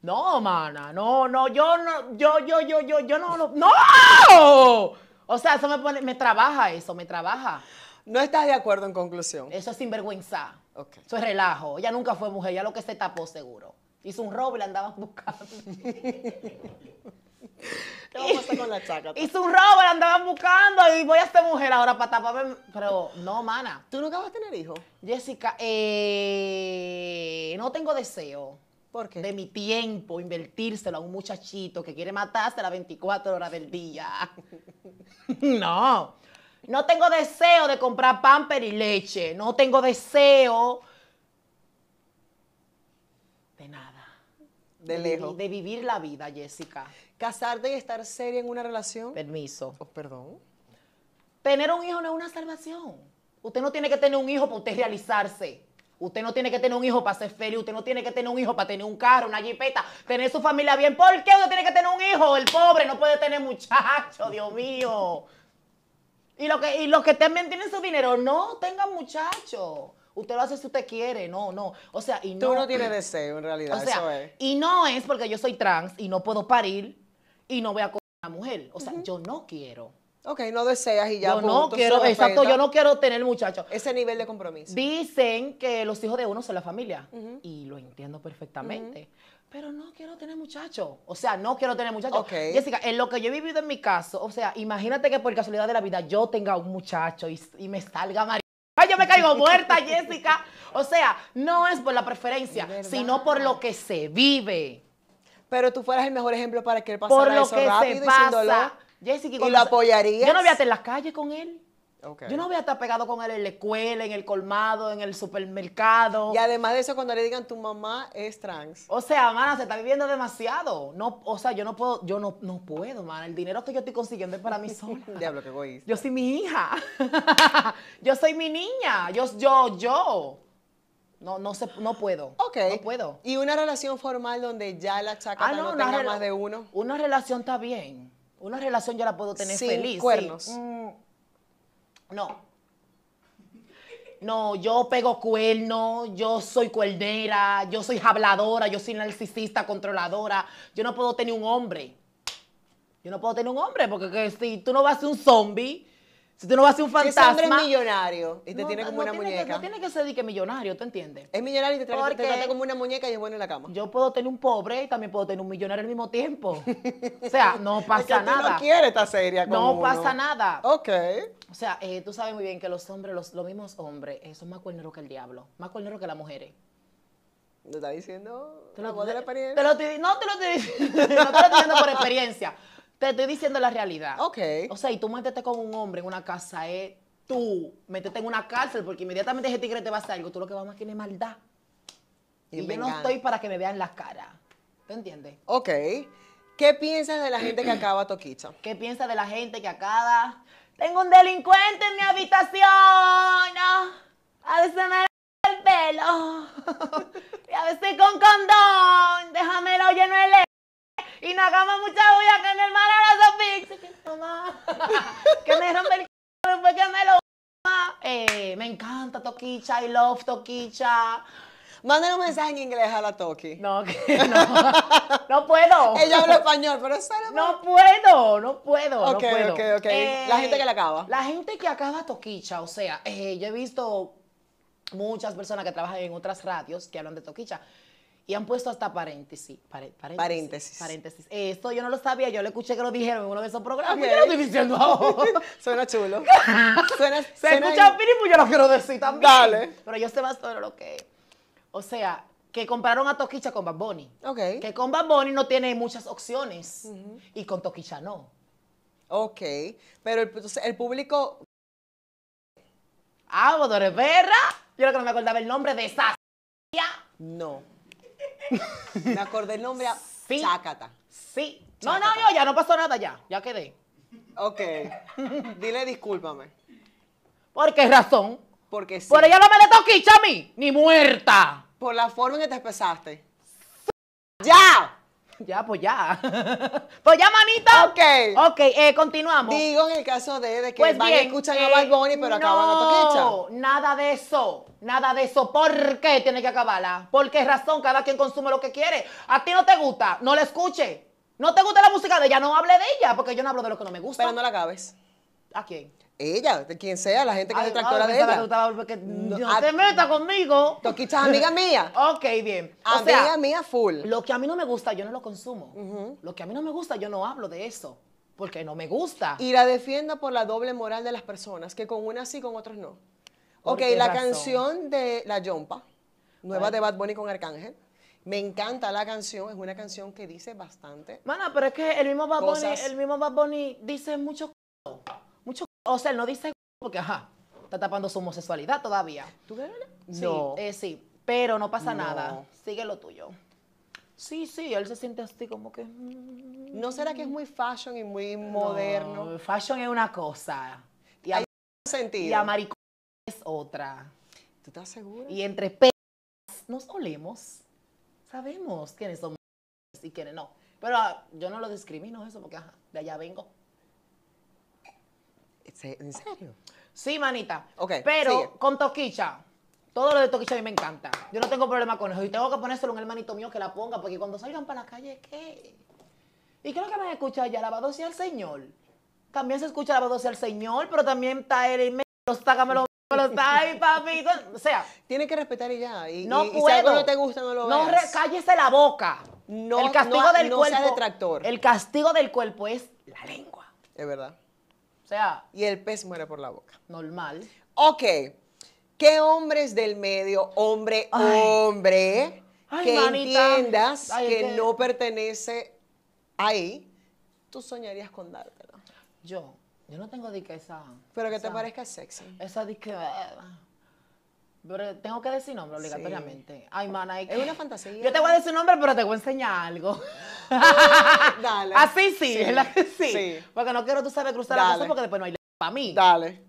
No, mana, no, no, yo no, yo, yo, yo, yo, yo no ¡No! O sea, eso me pone, me trabaja eso, me trabaja. No estás de acuerdo en conclusión. Eso es sinvergüenza. Okay. Eso es relajo. Ella nunca fue mujer, ya lo que se tapó seguro. Hizo un robo y la andaban buscando. [LAUGHS] [LAUGHS] ¿Qué va a pasar con la chaca? Hizo un robo, la andaban buscando y voy a ser mujer ahora para taparme. Pero no, mana. ¿Tú nunca vas a tener hijos? Jessica, eh, no tengo deseo. ¿Por De mi tiempo, invertírselo a un muchachito que quiere matarse las 24 horas del día. [LAUGHS] no. No tengo deseo de comprar pamper y leche. No tengo deseo de nada. De, lejos. De, vivir la vida, Jessica. Casarte y estar seria en una relación. Permiso. Oh, perdón. Tener un hijo no es una salvación. Usted no tiene que tener un hijo para usted realizarse. Usted no tiene que tener un hijo para ser feliz. Usted no tiene que tener un hijo para tener un carro, una jipeta, tener su familia bien. ¿Por qué usted tiene que tener un hijo? El pobre no puede tener muchacho, Dios mío. Y los que, y los que también tienen su dinero, no tengan muchachos. Usted lo hace si usted quiere, no, no. O sea, y no. Tú no tienes deseo, en realidad, o sea, Y no es porque yo soy trans y no puedo parir y no voy a a una mujer. O sea, yo no quiero. Ok, no deseas y ya. Yo no quiero, exacto, yo no quiero tener muchachos. Ese nivel de compromiso. Dicen que los hijos de uno son la familia. Y lo entiendo perfectamente pero no quiero tener muchachos. O sea, no quiero tener muchachos. Jessica, en lo que yo he vivido en mi caso, o sea, imagínate que por casualidad de la vida yo tenga un muchacho y, me salga marido. Ay, yo me caigo [LAUGHS] muerta, Jessica. O sea, no es por la preferencia, sino por lo que se vive. Pero tú fueras el mejor ejemplo para que él pasara por lo eso que rápido se pasa. y Jessica, y, lo apoyarías? Yo no voy a estar en la calle con él. Yo no voy a estar pegado con él en la escuela, en el colmado, en el supermercado. Y además de eso, cuando le digan tu mamá es trans. O sea, mana, se está viviendo demasiado. No, o sea, yo no puedo, yo no, no puedo, mana. El dinero que yo estoy consiguiendo es para mí [LAUGHS] sola. Diablo, que voy. Yo soy mi hija. [LAUGHS] yo soy mi niña. Yo, yo, yo. No, no, se, no puedo. Ok. No puedo. ¿Y una relación formal donde ya la chaca ah, no, más de uno? Una relación está bien. Una relación yo la puedo tener feliz. cuernos. Sí. Mm, no. No, yo pego cuerno, yo soy cuernera, yo soy habladora, yo soy narcisista, controladora. Yo no puedo tener un hombre. Yo no puedo tener un hombre porque si tú no vas a ser un zombie, si tú no vas a ser un fantasma. Si es millonario y te no, tiene como una muñeca. Que, no tiene que ser de que millonario, ¿te entiendes? Es millonario y te, trata, como una muñeca y es bueno en la cama. Yo puedo tener un pobre y también puedo tener un millonario al mismo tiempo. [LAUGHS] o sea, no pasa es que nada. Tú no quiere esta serie como No pasa nada. Ok. O sea, eh, tú sabes muy bien que los hombres, los, los mismos hombres, eh, son más cuerneros que el diablo, más cuerneros que las mujeres. ¿Te está diciendo? Te lo, de la experiencia? Te lo no te lo estoy [LAUGHS] te lo estoy diciendo por experiencia. Te estoy diciendo la realidad. Ok. O sea, y tú métete con un hombre en una casa, eh, tú, métete en una cárcel, porque inmediatamente ese tigre te va a hacer algo, tú lo que vas a hacer es maldad. Y, yo no estoy para que me vean la cara. ¿Te entiendes? Ok. ¿Qué piensas de la gente que acaba Toquicha? [CLEARS THROAT] ¿Qué piensas de la gente que acaba? Tengo un delincuente en mi habitación. no. A veces me el pelo. [LAUGHS] y a veces con condón. Déjamelo no el y hagamos mucha bulla que mi hermana era a Que, mamá, [LAUGHS] que me rompe el c después que me lo eh, me encanta Toquicha, I love Toquicha. Mándale un mensaje en inglés a la Toki. No, que no. No puedo. [LAUGHS] Ella habla español, pero es No puedo, no puedo. no puedo. ok, ok. la eh, gente que la acaba. La gente que acaba Toquicha, o sea, eh, yo he visto muchas personas que trabajan en otras radios que hablan de Toquicha y han puesto hasta paréntesis. paréntesis. Paréntesis. Esto yo no lo sabía, yo lo escuché que lo dijeron en uno de esos programas. lo estoy diciendo ahora. [LAUGHS] suena chulo. [LAUGHS] suena, Se escucha y... Pues yo lo quiero decir también. Dale. Pero yo sé más todo lo que O sea, que compraron a Toquicha con Bad Bunny. Que con Bad Bunny no tiene muchas opciones y con Toquicha no. Ok, pero el, público... Ah, vos pues revera Yo creo que no me acordaba el nombre de esa... No. Me acordé el nombre a Sí. Sí. No, no, yo ya no pasó nada ya. Ya quedé. Ok. [LAUGHS] Dile discúlpame. ¿Por qué razón? Porque sí. Por ella no me le toqué, a mí. Ni muerta. Por la forma en que te expresaste. ¡Ya! Ya, pues ya. [LAUGHS] pues ya, manito. Ok. Ok, eh, continuamos. Digo en el caso de, que pues van escuchan a Bad eh, pero acaban a Toquicha. No, nada de eso. Nada de eso. ¿Por qué tiene que acabarla? Porque qué razón? Cada quien consume lo que quiere. A ti no te gusta, no la escuche. No te gusta la música de ella, no hable de ella, porque yo no hablo de lo que no me gusta. Pero no la acabes. ¿A quién? Ella, de quien sea, la gente que se detractora de ella. no, te metas conmigo. Tú es amiga mía. [LAUGHS] ok, bien. amiga mía full. Lo que a mí no me gusta, yo no lo consumo. Lo que a mí no me gusta, yo no hablo de eso. Porque no me gusta. Y la defiendo por la doble moral de las personas, que con unas sí, con otras no. Ok, la canción de La Yompa, nueva de Bad Bunny con Arcángel. Me encanta la canción, es una canción que dice bastante. Mana, pero es que el mismo Bad Bunny, el mismo Bad Bunny dice muchos o sea, él no dice porque, ajá, está tapando su homosexualidad todavía. ¿Tú qué? No. Sí, eh, sí, pero no pasa nada. Sigue lo tuyo. Sí, sí, él se siente así como que... Mm. ¿No será que es muy fashion y muy moderno? fashion es una cosa. Y a, un sentido. Y a maricón es otra. ¿Tú estás seguro? Y entre p nos olemos. Sabemos quiénes son y quiénes no. Pero ah, yo no lo discrimino eso porque, ajá, de allá vengo. ¿En serio? Sí, manita. Ok, Pero con toquicha. Todo lo de toquicha a mí me encanta. Yo no tengo problema con eso. Y tengo que ponérselo a un hermanito mío que la ponga, porque cuando salgan para la calle, ¿qué? Y creo que me escucha ya, La sea el Señor. También se escucha La sea el Señor, pero también está el me los tágamelo, me ay, papi. O sea. Tiene que respetar y ya. no puedo. si algo no te gusta, no lo no No, cállese la boca. No, el castigo del no cuerpo. detractor. El castigo del cuerpo es la lengua. Es verdad. Y el pez muere por la boca. Normal. Ok. ¿Qué hombres del medio, hombre, hombre, que entiendas que, no pertenece ahí, tú soñarías con dártelo? Yo. Yo no tengo de esa. Pero que te parezca sexy. Esa de ah, pero tengo que decir nombre obligatoriamente. Ay, mana, es, que... es una fantasía. Yo te voy a decir nombre, pero te voy a enseñar algo. [LAUGHS] Dale. Así sí, sí. sí. Porque no quiero, tú sabes, cruzar la cosa porque después no hay para mí. Dale.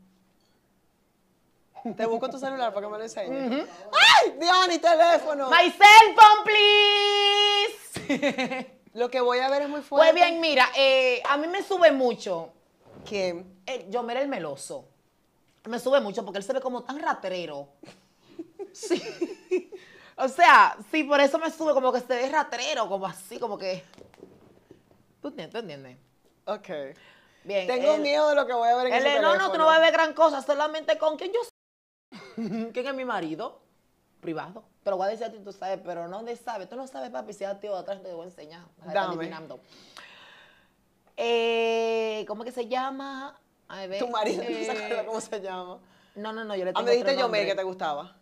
Te busco tu celular para que me lo enseñes. ¡Ay, ¡Ay! teléfono. My cell phone, please. [LAUGHS] lo que voy a ver es muy pues fuerte. Pues bien, mira, eh, a mí me sube mucho. ¿Quién? Yo eh, yo, mira, el meloso. Me sube mucho porque él se ve como tan ratero Sí. O sea, sí, por eso me sube como que se ve ratero, como así, como que. ¿Tú entiendes? ¿Tú entiendes? Ok. Bien. Tengo miedo de lo que voy a ver en el ese No, no, tú no vas a ver gran cosa, solamente con quién yo soy. [LAUGHS] ¿Quién es mi marido? Privado. Te lo voy a decir a ti, tú sabes, pero no de sabes. Tú no sabes, papi, si a ti o atrás te voy a enseñar. Dame. Eh, ¿Cómo que se llama? A ver, tu marido, [LAUGHS] no sé eh, cómo se llama. No, no, no, yo le ah, tengo ah, me dijiste me que te gustaba.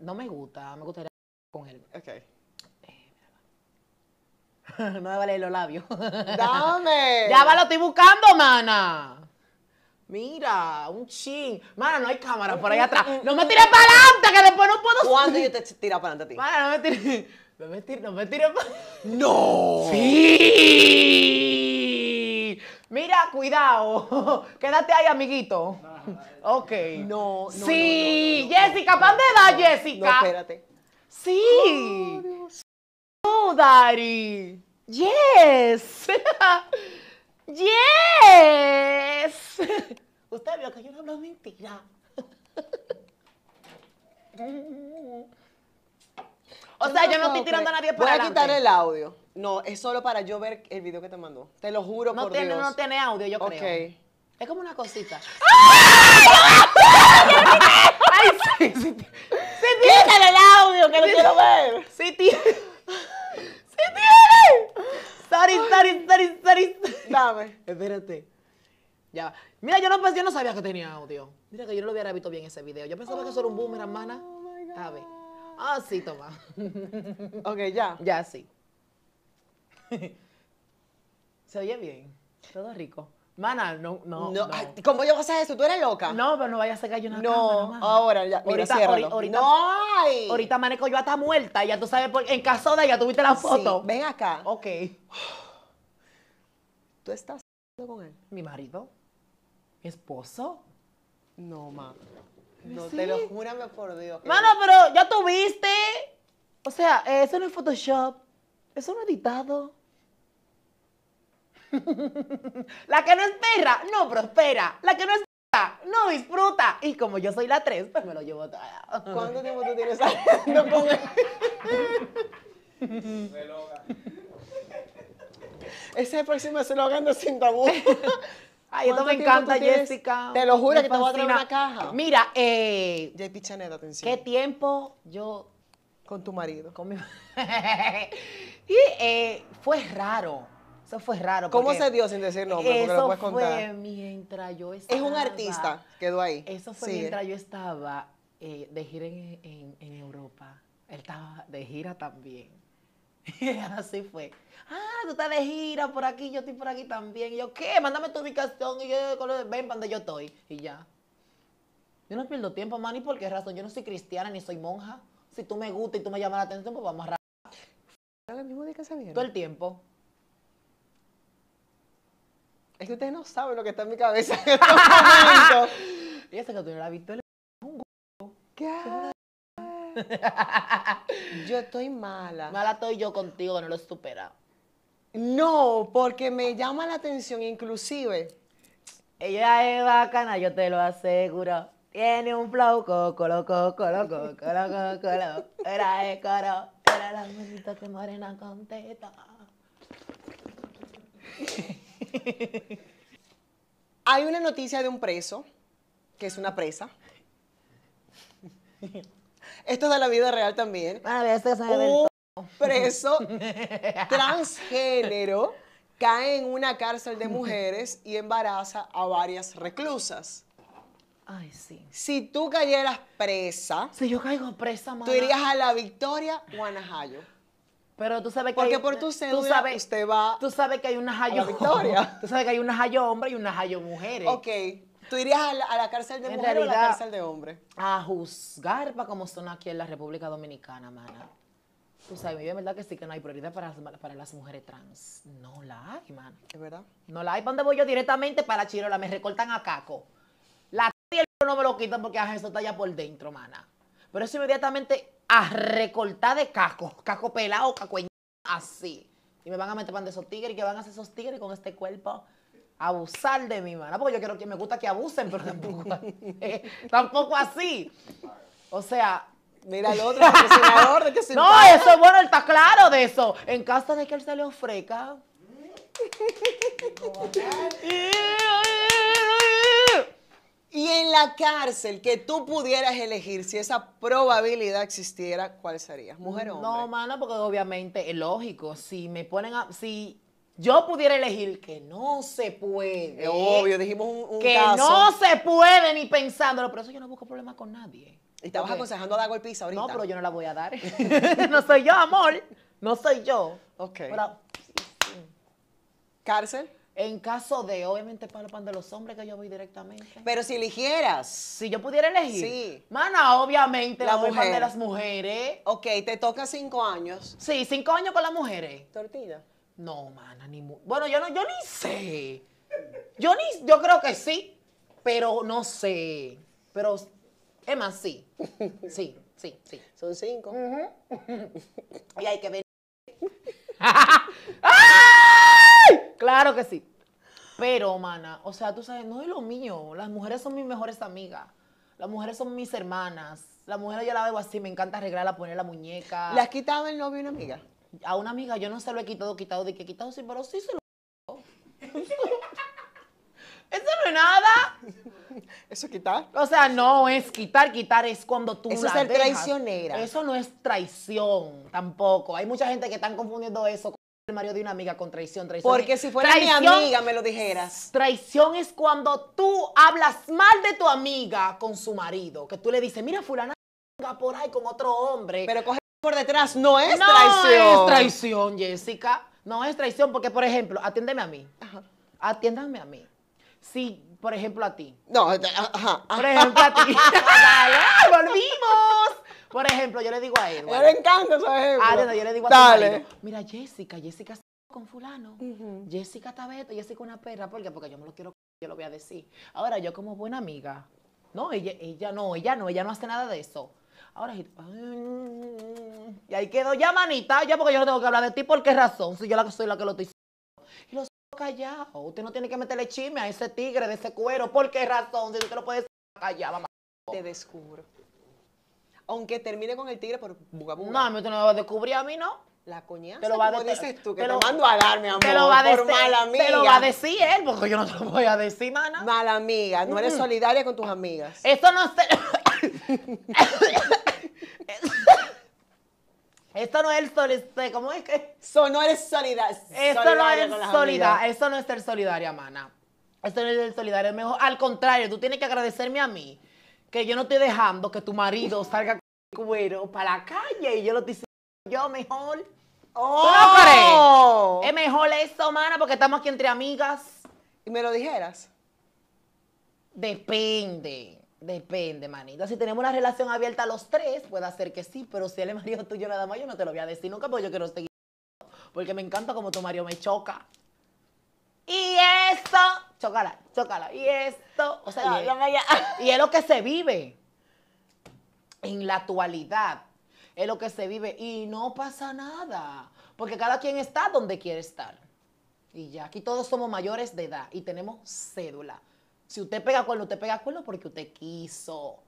No me gusta, me gustaría con él. Ok. Eh, [LAUGHS] no me vale los labios. [LAUGHS] ¡Dame! ya va, lo estoy buscando, mana. Mira, un ching. Mana, no hay cámara por ahí atrás. ¡No me tires para adelante, que después no puedo ¿Cuándo yo te tira para adelante a ti? Mana, no me tires. [LAUGHS] No me tires, no me tires ¡No! ¡Sí! Mira, cuidado. [LAUGHS] Quédate ahí, amiguito. Ok. No, no. Sí, Jessica, ¿para dónde Jessica? No, espérate. Sí. Oh, Dari. Yes. [LAUGHS] yes. Usted vio que yo no hablo mentira. O sea, yo no estoy tirando a nadie para Voy a quitar el audio. No, es solo para yo ver el video que te mandó. Te lo juro no por tiene, Dios. No tiene audio, yo okay. Ok. Es como una cosita. [LAUGHS] ¡Ay, sí! sí, sí Quítale el audio, que lo quiero ver. Sí, tiene. ¡Sí tiene! Sorry, sorry, sorry, sorry. Dame. Espérate. Ya. Mira, yo no, pues, yo no sabía que tenía audio. Mira que yo no lo hubiera visto bien ese video. Yo pensaba que eso era un boomer mana. Oh, A ver. Ah, sí, toma. ok, ya. Ya, sí. [LAUGHS] Se oye bien. Todo rico. Mana, no, no. no, ¿Cómo yo voy a hacer eso? ¿Tú eres loca? No, pero no vayas a sacar yo una No, ahora, ya, mira, ahorita, ahorita, ahorita, ahorita Maneco yo está muerta, ya tú sabes, por, en caso de ya tuviste la foto. ven acá. Ok. [SIGHS] ¿Tú estás con él? Mi marido. ¿Mi esposo? No, ma. No, te lo júrame por Dios. Mana, pero ya tuviste. O sea, eh, eso no es Photoshop. Eso no es editado. [LAUGHS] la que no es perra no prospera. La que no es perra no disfruta. Y como yo soy la 3, pues me lo llevo toda. [LAUGHS] ¿Cuánto tiempo tú tienes saliendo con él? [LAUGHS] Ese es el próximo hagan de Sin Tabú. Ay, esto me encanta, Jessica. Te lo juro que te voy a traer una caja. Mira, eh. JP atención. ¿Qué tiempo yo. Con tu marido. Con mi... y eh, fue raro eso fue raro. ¿Cómo se dio sin decir no? Eso fue mientras yo estaba. Es un artista, quedó ahí. Eso fue mientras yo estaba eh, de gira en, Europa. Él estaba de gira también. [LAUGHS] Y Así fue. Ah, tú estás de gira por aquí, yo estoy por aquí también. Y yo, ¿qué? Mándame tu ubicación y yo, ven para donde yo estoy. Y ya. Yo no pierdo tiempo, ni por qué razón. Yo no soy cristiana ni soy monja. Si tú me gustas y tú me llamas la atención, pues vamos a la Todo el tiempo. Es que ustedes no saben lo que está en mi cabeza en estos momentos. y [LAUGHS] que tú no la has visto es un ¿Qué? [LAUGHS] yo estoy mala. Mala estoy yo contigo, no lo he superado. No, porque me llama la atención, inclusive. Ella es bacana, yo te lo aseguro. Tiene un flow coco, loco, colo, colo, colo, colo. Era el coro, era la bonita que morena con teta. [LAUGHS] Hay una noticia de un preso, que es una presa. [LAUGHS] Esto es de la vida real también. Ah, un [LAUGHS] preso transgénero cae en una cárcel de mujeres y embaraza a varias reclusas. Ay, sí. Si tú cayeras presa. Si yo caigo presa, Tú irías a la Victoria o pero tú sabes que Porque por tu cédula tú sabes, usted va Tú sabes que hay una hayo Victoria. [LAUGHS] Tú sabes que hay una hayo hombre y unas hayo mujeres. Ok. ¿Tú irías a la, cárcel de mujeres mujer o a la cárcel de hombre? A juzgar para como son aquí en la República Dominicana, mana. Tú sabes, es verdad que sí que no hay prioridad para, para las mujeres trans. No la hay, mana. ¿Es verdad? No la hay. ¿Para dónde voy yo? Directamente para Chirola. Me recortan a caco. La piel no me lo quitan porque ah, eso está allá por dentro, mana. Pero eso inmediatamente a recortar de casco, casco pelado, casco así. Y me van a meter pan de esos tigres y que van a hacer esos tigres con este cuerpo. Abusar de mi mano, porque yo quiero que me gusta que abusen, pero tampoco, [LAUGHS] así. O sea, Mira el otro el de que se No, eso es bueno, él está claro de eso. En casa de que él se le ofrezca. [LAUGHS] Y en la cárcel, que tú pudieras elegir si esa probabilidad existiera, ¿cuál sería? ¿Mujer o hombre? No, mano, porque obviamente es lógico. Si me ponen a. Si yo pudiera elegir que no se puede. Es obvio, dijimos un, caso. que no se puede ni pensándolo. Pero eso yo no busco problemas con nadie. Y estabas aconsejando a dar golpiza ahorita. No, pero yo no la voy a dar. [LAUGHS] [LAUGHS] no soy yo, amor. No soy yo. Ok. ¿Cárcel? En caso de, obviamente, para pan de los hombres que yo voy directamente. Pero si eligieras. Si yo pudiera elegir. Sí. Mana, obviamente, la, mujer. de las mujeres. Ok, te toca cinco años. Sí, cinco años con las mujeres. Tortilla. No, mana, ni Bueno, yo no, yo ni sé. Yo ni, yo creo que sí, pero no sé. Pero, es más, sí. [LAUGHS] Sí, sí, sí. Son cinco. [LAUGHS] y hay que ver [LAUGHS] ¡Ah! Claro que sí. Pero, mana, o sea, tú sabes, no es lo mío. Las mujeres son mis mejores amigas. Las mujeres son mis hermanas. Las mujeres yo la veo así, me encanta arreglarla, poner la muñeca. ¿Le has quitado el novio a una amiga? A una amiga, yo no se lo he quitado, quitado, de que quitado, sí, pero sí se lo [LAUGHS] Eso no es nada. ¿Eso es quitar? O sea, no es quitar, quitar es cuando tú Eso es ser traicionera. Eso no es traición tampoco. Hay mucha gente que están confundiendo eso con el marido de una amiga con traición, traición. Porque si fuera mi amiga me lo dijeras. Traición es cuando tú hablas mal de tu amiga con su marido, que tú le dices, mira fulana por ahí con otro hombre. Pero coge por detrás no es traición. No es traición, Jessica. No es traición porque, por ejemplo, atiéndeme a mí. Ajá. Atiéndame a mí. Si, por ejemplo, a ti. No, eh, eh, ajá. Por ejemplo, a ti. [LAUGHS] [LAUGHS] volvimos. Por ejemplo, yo le digo a él. me le encanta ese ejemplo. Ah, no, yo le digo a Dale. mira, Jessica, Jessica está con fulano. Jessica está beto, Jessica una perra. ¿Por qué? Porque yo me lo quiero, yo lo voy a decir. Ahora, yo como buena amiga, no, ella, no, ella no, ella no hace nada de eso. Ahora, y ahí quedó ya manita, ya porque yo no tengo que hablar de ti, ¿por qué razón? Si yo soy la que lo estoy Y lo los callado, usted no tiene que meterle chisme a ese tigre de ese cuero, ¿por qué razón? Si usted lo puede callado, mamá. Te descubro aunque termine con el tigre por buga Mami, tú no lo vas a descubrir a mí, ¿no? La coñaza, te lo vas a decir tú, que te, lo... mando a dar, mi amor, te lo va a decir, mala amiga. Te lo va a decir él, porque yo no te lo voy a decir, mana. Mala amiga, no eres solidaria con tus amigas. Esto no es... [LAUGHS] Esto no es el... Este, ¿Cómo es que? no eres solidaria. Esto no es Eso no es ser solidaria, mana. Eso no es ser solidaria. mejor. Al contrario, tú tienes que agradecerme a mí que yo no estoy dejando que tu marido salga con el cuero para la calle y yo lo estoy yo mejor. ¡Oh! no Es mejor eso, mana, porque estamos aquí entre amigas. ¿Y me lo dijeras? Depende. Depende, manita. Si tenemos una relación abierta los tres, puede ser que sí, pero si él es marido tuyo nada más, yo no te lo voy a decir nunca porque yo quiero seguir. Porque me encanta como tu marido me choca y eso, chócala, chócala, y esto, o sea, [LAUGHS] y, es, lo que se vive en la actualidad, es lo que se vive y no pasa nada, porque cada quien está donde quiere estar. Y ya, aquí todos somos mayores de edad y tenemos cédula. Si usted pega cuerno, usted pega cuerno porque usted quiso.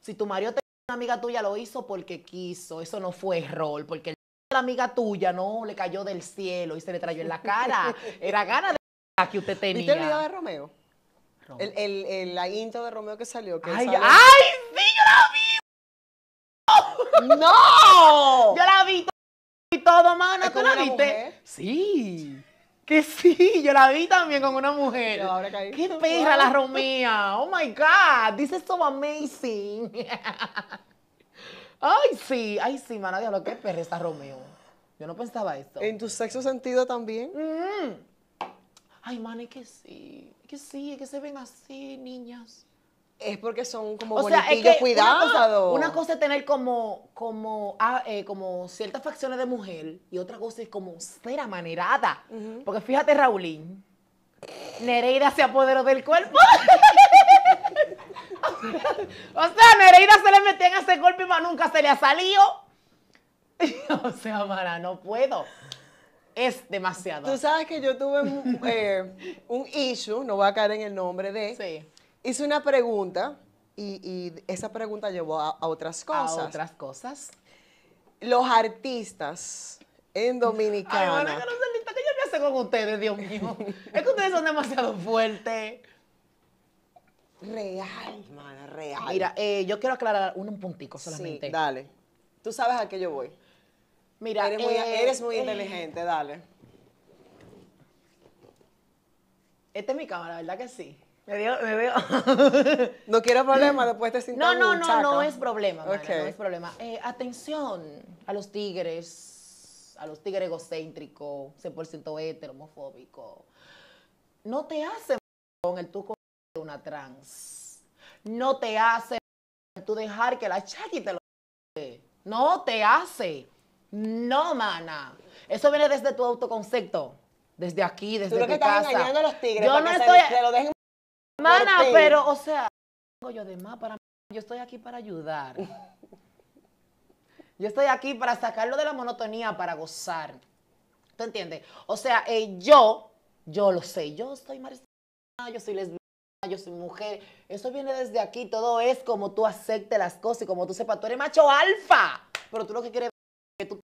Si tu marido te una amiga tuya lo hizo porque quiso, eso no fue error, porque la amiga tuya no le cayó del cielo y se le trayó en la cara. [LAUGHS] Era gana de que usted tenía. ¿Viste el video de Romeo? El, el, la intro de Romeo que salió. ay, sí, yo la vi! ¡No! [LAUGHS] yo la vi y todo, mano. ¿Tú la viste? Sí. Que sí, yo la vi también con una mujer. Qué [LAUGHS] perra la Romea. Oh my God, this is so amazing. [LAUGHS] ay, sí, ay, sí, mano, lo qué perra está Romeo. Yo no pensaba esto. ¿En tu sexo sentido también? Mm ay, man, es que sí, es que sí, que se ven así, niñas. Es porque son como o sea, Una cosa, es tener como, como, ah, eh, como ciertas facciones de mujer y otra cosa es como ser amanerada. Porque fíjate, Raulín, Nereida se apoderó del cuerpo. [LAUGHS] o sea, Nereida se le metía en ese golpe y más nunca se le ha salido. [LAUGHS] o sea, Mara, no puedo es demasiado. Tú sabes que yo tuve [LAUGHS] eh, un, issue, no voy a caer en el nombre de. Sí. Hice una pregunta y, y esa pregunta llevó a, otras cosas. A otras cosas. Los artistas en Dominicana. Ay, que no que yo me hace con ustedes, Dios mío. [LAUGHS] es que ustedes son demasiado fuertes. Real, hermana real. Mira, eh, yo quiero aclarar un, un puntico solamente. Sí, dale. Tú sabes a qué yo voy. Mira, eres muy, eh, eres eh, inteligente, dale. Esta es mi cámara, ¿verdad que sí? Me veo, no quiero problema, [LAUGHS] después te siento No, no, no, no es problema, no es problema. Eh, atención a los tigres, a los tigres egocéntricos, 100% heteromofóbicos. No te hace con el tú con una trans. No te hace tú dejar que la chaki te lo... No te hace. No, mana. Eso viene desde tu autoconcepto. Desde aquí, desde que casa. los tigres yo no estoy. mana, pero, o sea, tengo yo de más para. Yo estoy aquí para ayudar. Yo estoy aquí para sacarlo de la monotonía, para gozar. ¿Tú entiendes? O sea, eh, yo, yo lo sé. Yo soy maricina, yo soy lesbiana yo soy mujer. Eso viene desde aquí. Todo es como tú aceptes las cosas y como tú sepas. Tú eres macho alfa. Pero tú lo que quieres que tú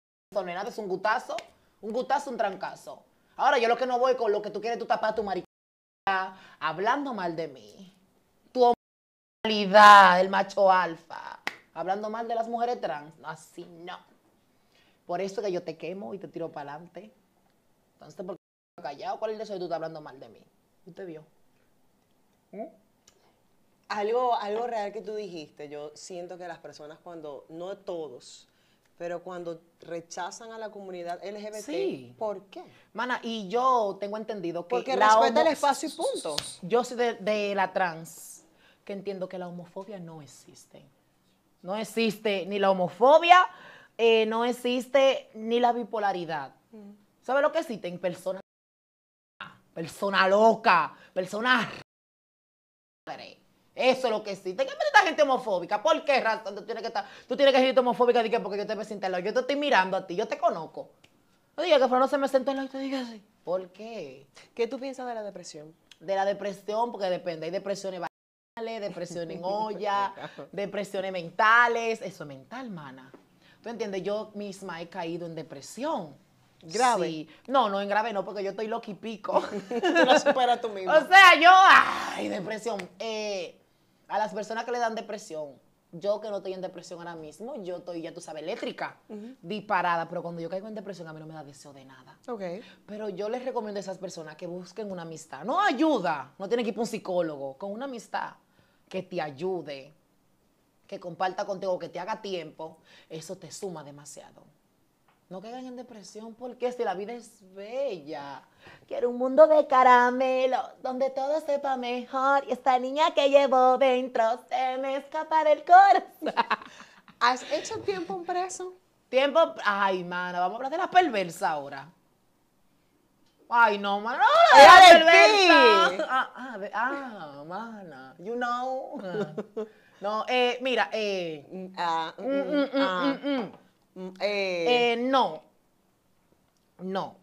nada, es un gutazo un gutazo un trancazo. Ahora, yo lo que no voy con lo que tú quieres tú tapas tu mariquita hablando mal de mí. Tu homosexualidad, el macho alfa, hablando mal de las mujeres trans, así no. Por eso que yo te quemo y te tiro para adelante. Entonces, ¿por qué callado? ¿Cuál es eso de tú estás hablando mal de mí? Usted vio. ¿Mm? Algo, algo real que tú dijiste, yo siento que las personas cuando, no todos, pero cuando rechazan a la comunidad LGBT, ¿por qué? Mana, y yo tengo entendido que... Porque la respeta el espacio y puntos. Yo soy de, la trans, que entiendo que la homofobia no existe. No existe ni la homofobia, eh, no existe ni la bipolaridad. Mm. ¿Sabe lo que En Personas persona loca, persona... Eso es lo que sí. ¿Te qué esta gente homofóbica? ¿Por qué razón tú tienes que estar, tú tienes que ser homofóbica de qué, porque yo te me siento al Yo te estoy mirando a ti, yo te conozco. No digas que no se me sentó al lado y te diga así. ¿Por qué? ¿Qué tú piensas de la depresión? De la depresión, porque depende. Hay depresiones vaginales, depresiones en [LAUGHS] olla, depresiones mentales. Eso es mental, mana. ¿Tú entiendes? Yo misma he caído en depresión. ¿Grave? No, no, en grave no, porque yo estoy loco y pico. [LAUGHS] tú lo superas tú mismo. [LAUGHS] O sea, yo, ay, depresión. Eh, a las personas que le dan depresión, yo que no estoy en depresión ahora mismo, yo estoy, ya tú sabes, eléctrica, disparada, pero cuando yo caigo en depresión a mí no me da deseo de nada. Pero yo les recomiendo a esas personas que busquen una amistad, no ayuda, no tiene que ir para un psicólogo, con una amistad que te ayude, que comparta contigo, que te haga tiempo, eso te suma demasiado. No caigan en depresión porque si la vida es bella. Quiero un mundo de caramelo donde todo sepa mejor y esta niña que llevo dentro se me escapa del corazón. ¿Has hecho tiempo un preso? Tiempo, ay, mana, vamos a hablar de la perversa ahora. Ay, no, mana, no, la perversa. Ah, ah, ah, mana, you know. No, eh, mira, eh. ah, mm, mm, mm, Mm, eh, eh... no, no,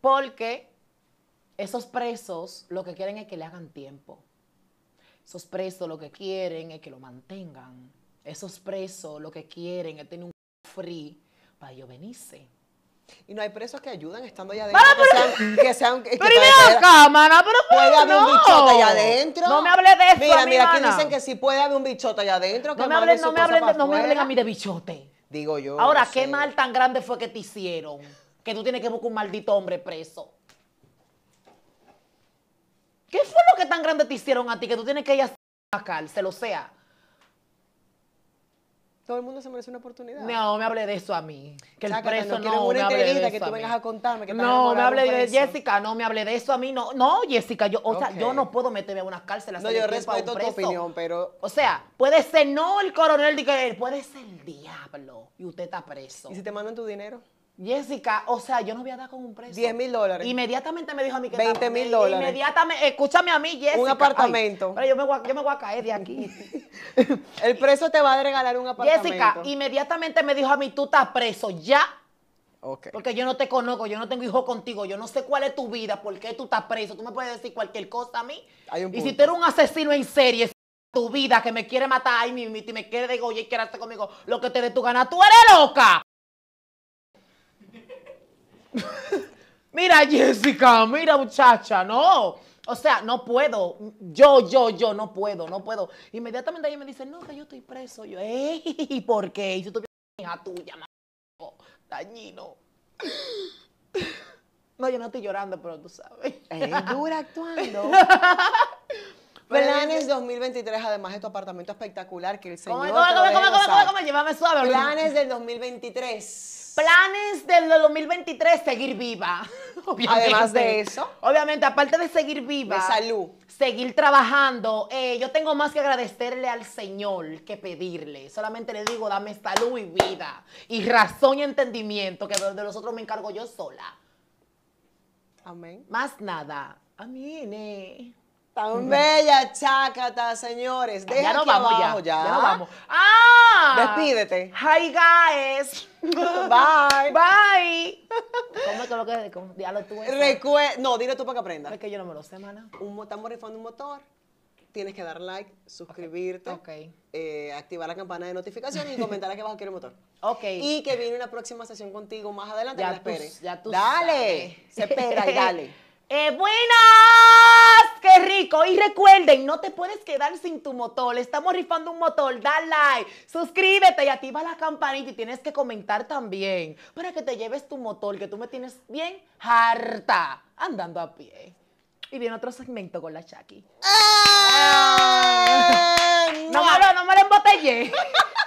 porque esos presos lo que quieren es que le hagan tiempo. Esos presos lo que quieren es que lo mantengan. Esos presos lo que quieren es tener un free para yo venirse. Y no hay presos que ayudan estando allá adentro. Pero, que sean, que sean que pero por cámara, pero puede haber no? un bichote allá adentro. No me hable de eso. Mira, mira, aquí dicen que si puede haber un bichote allá adentro. no me hables, no me hablen, no me hablen a mí de bichote yo. Ahora, qué mal tan grande fue que te hicieron. Que tú tienes que buscar un maldito hombre preso. ¿Qué fue lo que tan grande te hicieron a ti que tú tienes que ir a la cárcel? O sea, todo el mundo se merece una oportunidad. No, me hable de eso a mí. Que el preso no, no una me hable de eso que tú vengas a contarme que No, me hable de Jessica, no me hable de eso a mí. No, no Jessica, yo, o sea, yo no puedo meterme a una cárcel. A no, yo respeto un preso. tu opinión, pero... O sea, puede ser no el coronel, puede ser el diablo y usted está preso. ¿Y si te mandan tu dinero? Jessica, o sea, yo no voy a dar con un precio. 10 mil dólares. Inmediatamente me dijo a mí que 20 mil dólares. Inmediatamente, escúchame a mí, Jessica. Un apartamento. pero yo me, voy a, caer de aquí. [LAUGHS] El preso te va a regalar un apartamento. Jessica, inmediatamente me dijo a mí, tú estás preso, ya. Ok. Porque yo no te conozco, yo no tengo hijo contigo, yo no sé cuál es tu vida, por qué tú estás preso, tú me puedes decir cualquier cosa a mí. y si tú eres un asesino en serie, tu vida que me quiere matar, ay, mi, mi, me quiere degollar y quiere conmigo lo que te dé tu gana, tú eres loca. [LAUGHS] mira Jessica, mira muchacha, no. O sea, no puedo. Yo, yo, yo, no puedo, no puedo. Inmediatamente ella me dice, no, que yo estoy preso. Yo, ¿y [LAUGHS] por qué? Y yo estoy hija tuya, oh, dañino. [LAUGHS] No, yo no estoy llorando, pero tú sabes. Es dura actuando. Planes 2023, además este apartamento espectacular que llévame suave. Planes del 2023. Planes del 2023, seguir viva. [LAUGHS] Además de eso. Obviamente, aparte de seguir viva. De salud. Seguir trabajando. Eh, yo tengo más que agradecerle al Señor que pedirle. Solamente le digo, dame salud y vida. Y razón y entendimiento, que de los otros me encargo yo sola. Amén. Más nada. Amén. Eh. Tan bella chácata, señores. Ah, Deja ya no vamos abajo, ya. ya. nos vamos. ¡Ah! Despídete. Hi, guys. [LAUGHS] Bye. Bye. ¿Cómo es que lo que ya lo tuve? no, dile tú para que aprenda Es que yo no me lo sé, mana. Un, estamos rifando un motor. Tienes que dar like, suscribirte, OK. Eh, activar la campana de notificación y comentar aquí abajo quiero motor. Ok. Y que viene una próxima sesión contigo más adelante. Ya que esperes. Ya tú Dale. Se espera y dale. [LAUGHS] Eh, buenas, qué rico. Y recuerden, no te puedes quedar sin tu motor. Estamos rifando un motor. Da like, suscríbete y activa la campanita y tienes que comentar también para que te lleves tu motor, que tú me tienes bien harta andando a pie. Y viene otro segmento con la Chucky. no, ah. no me no me lo embotellé. [LAUGHS]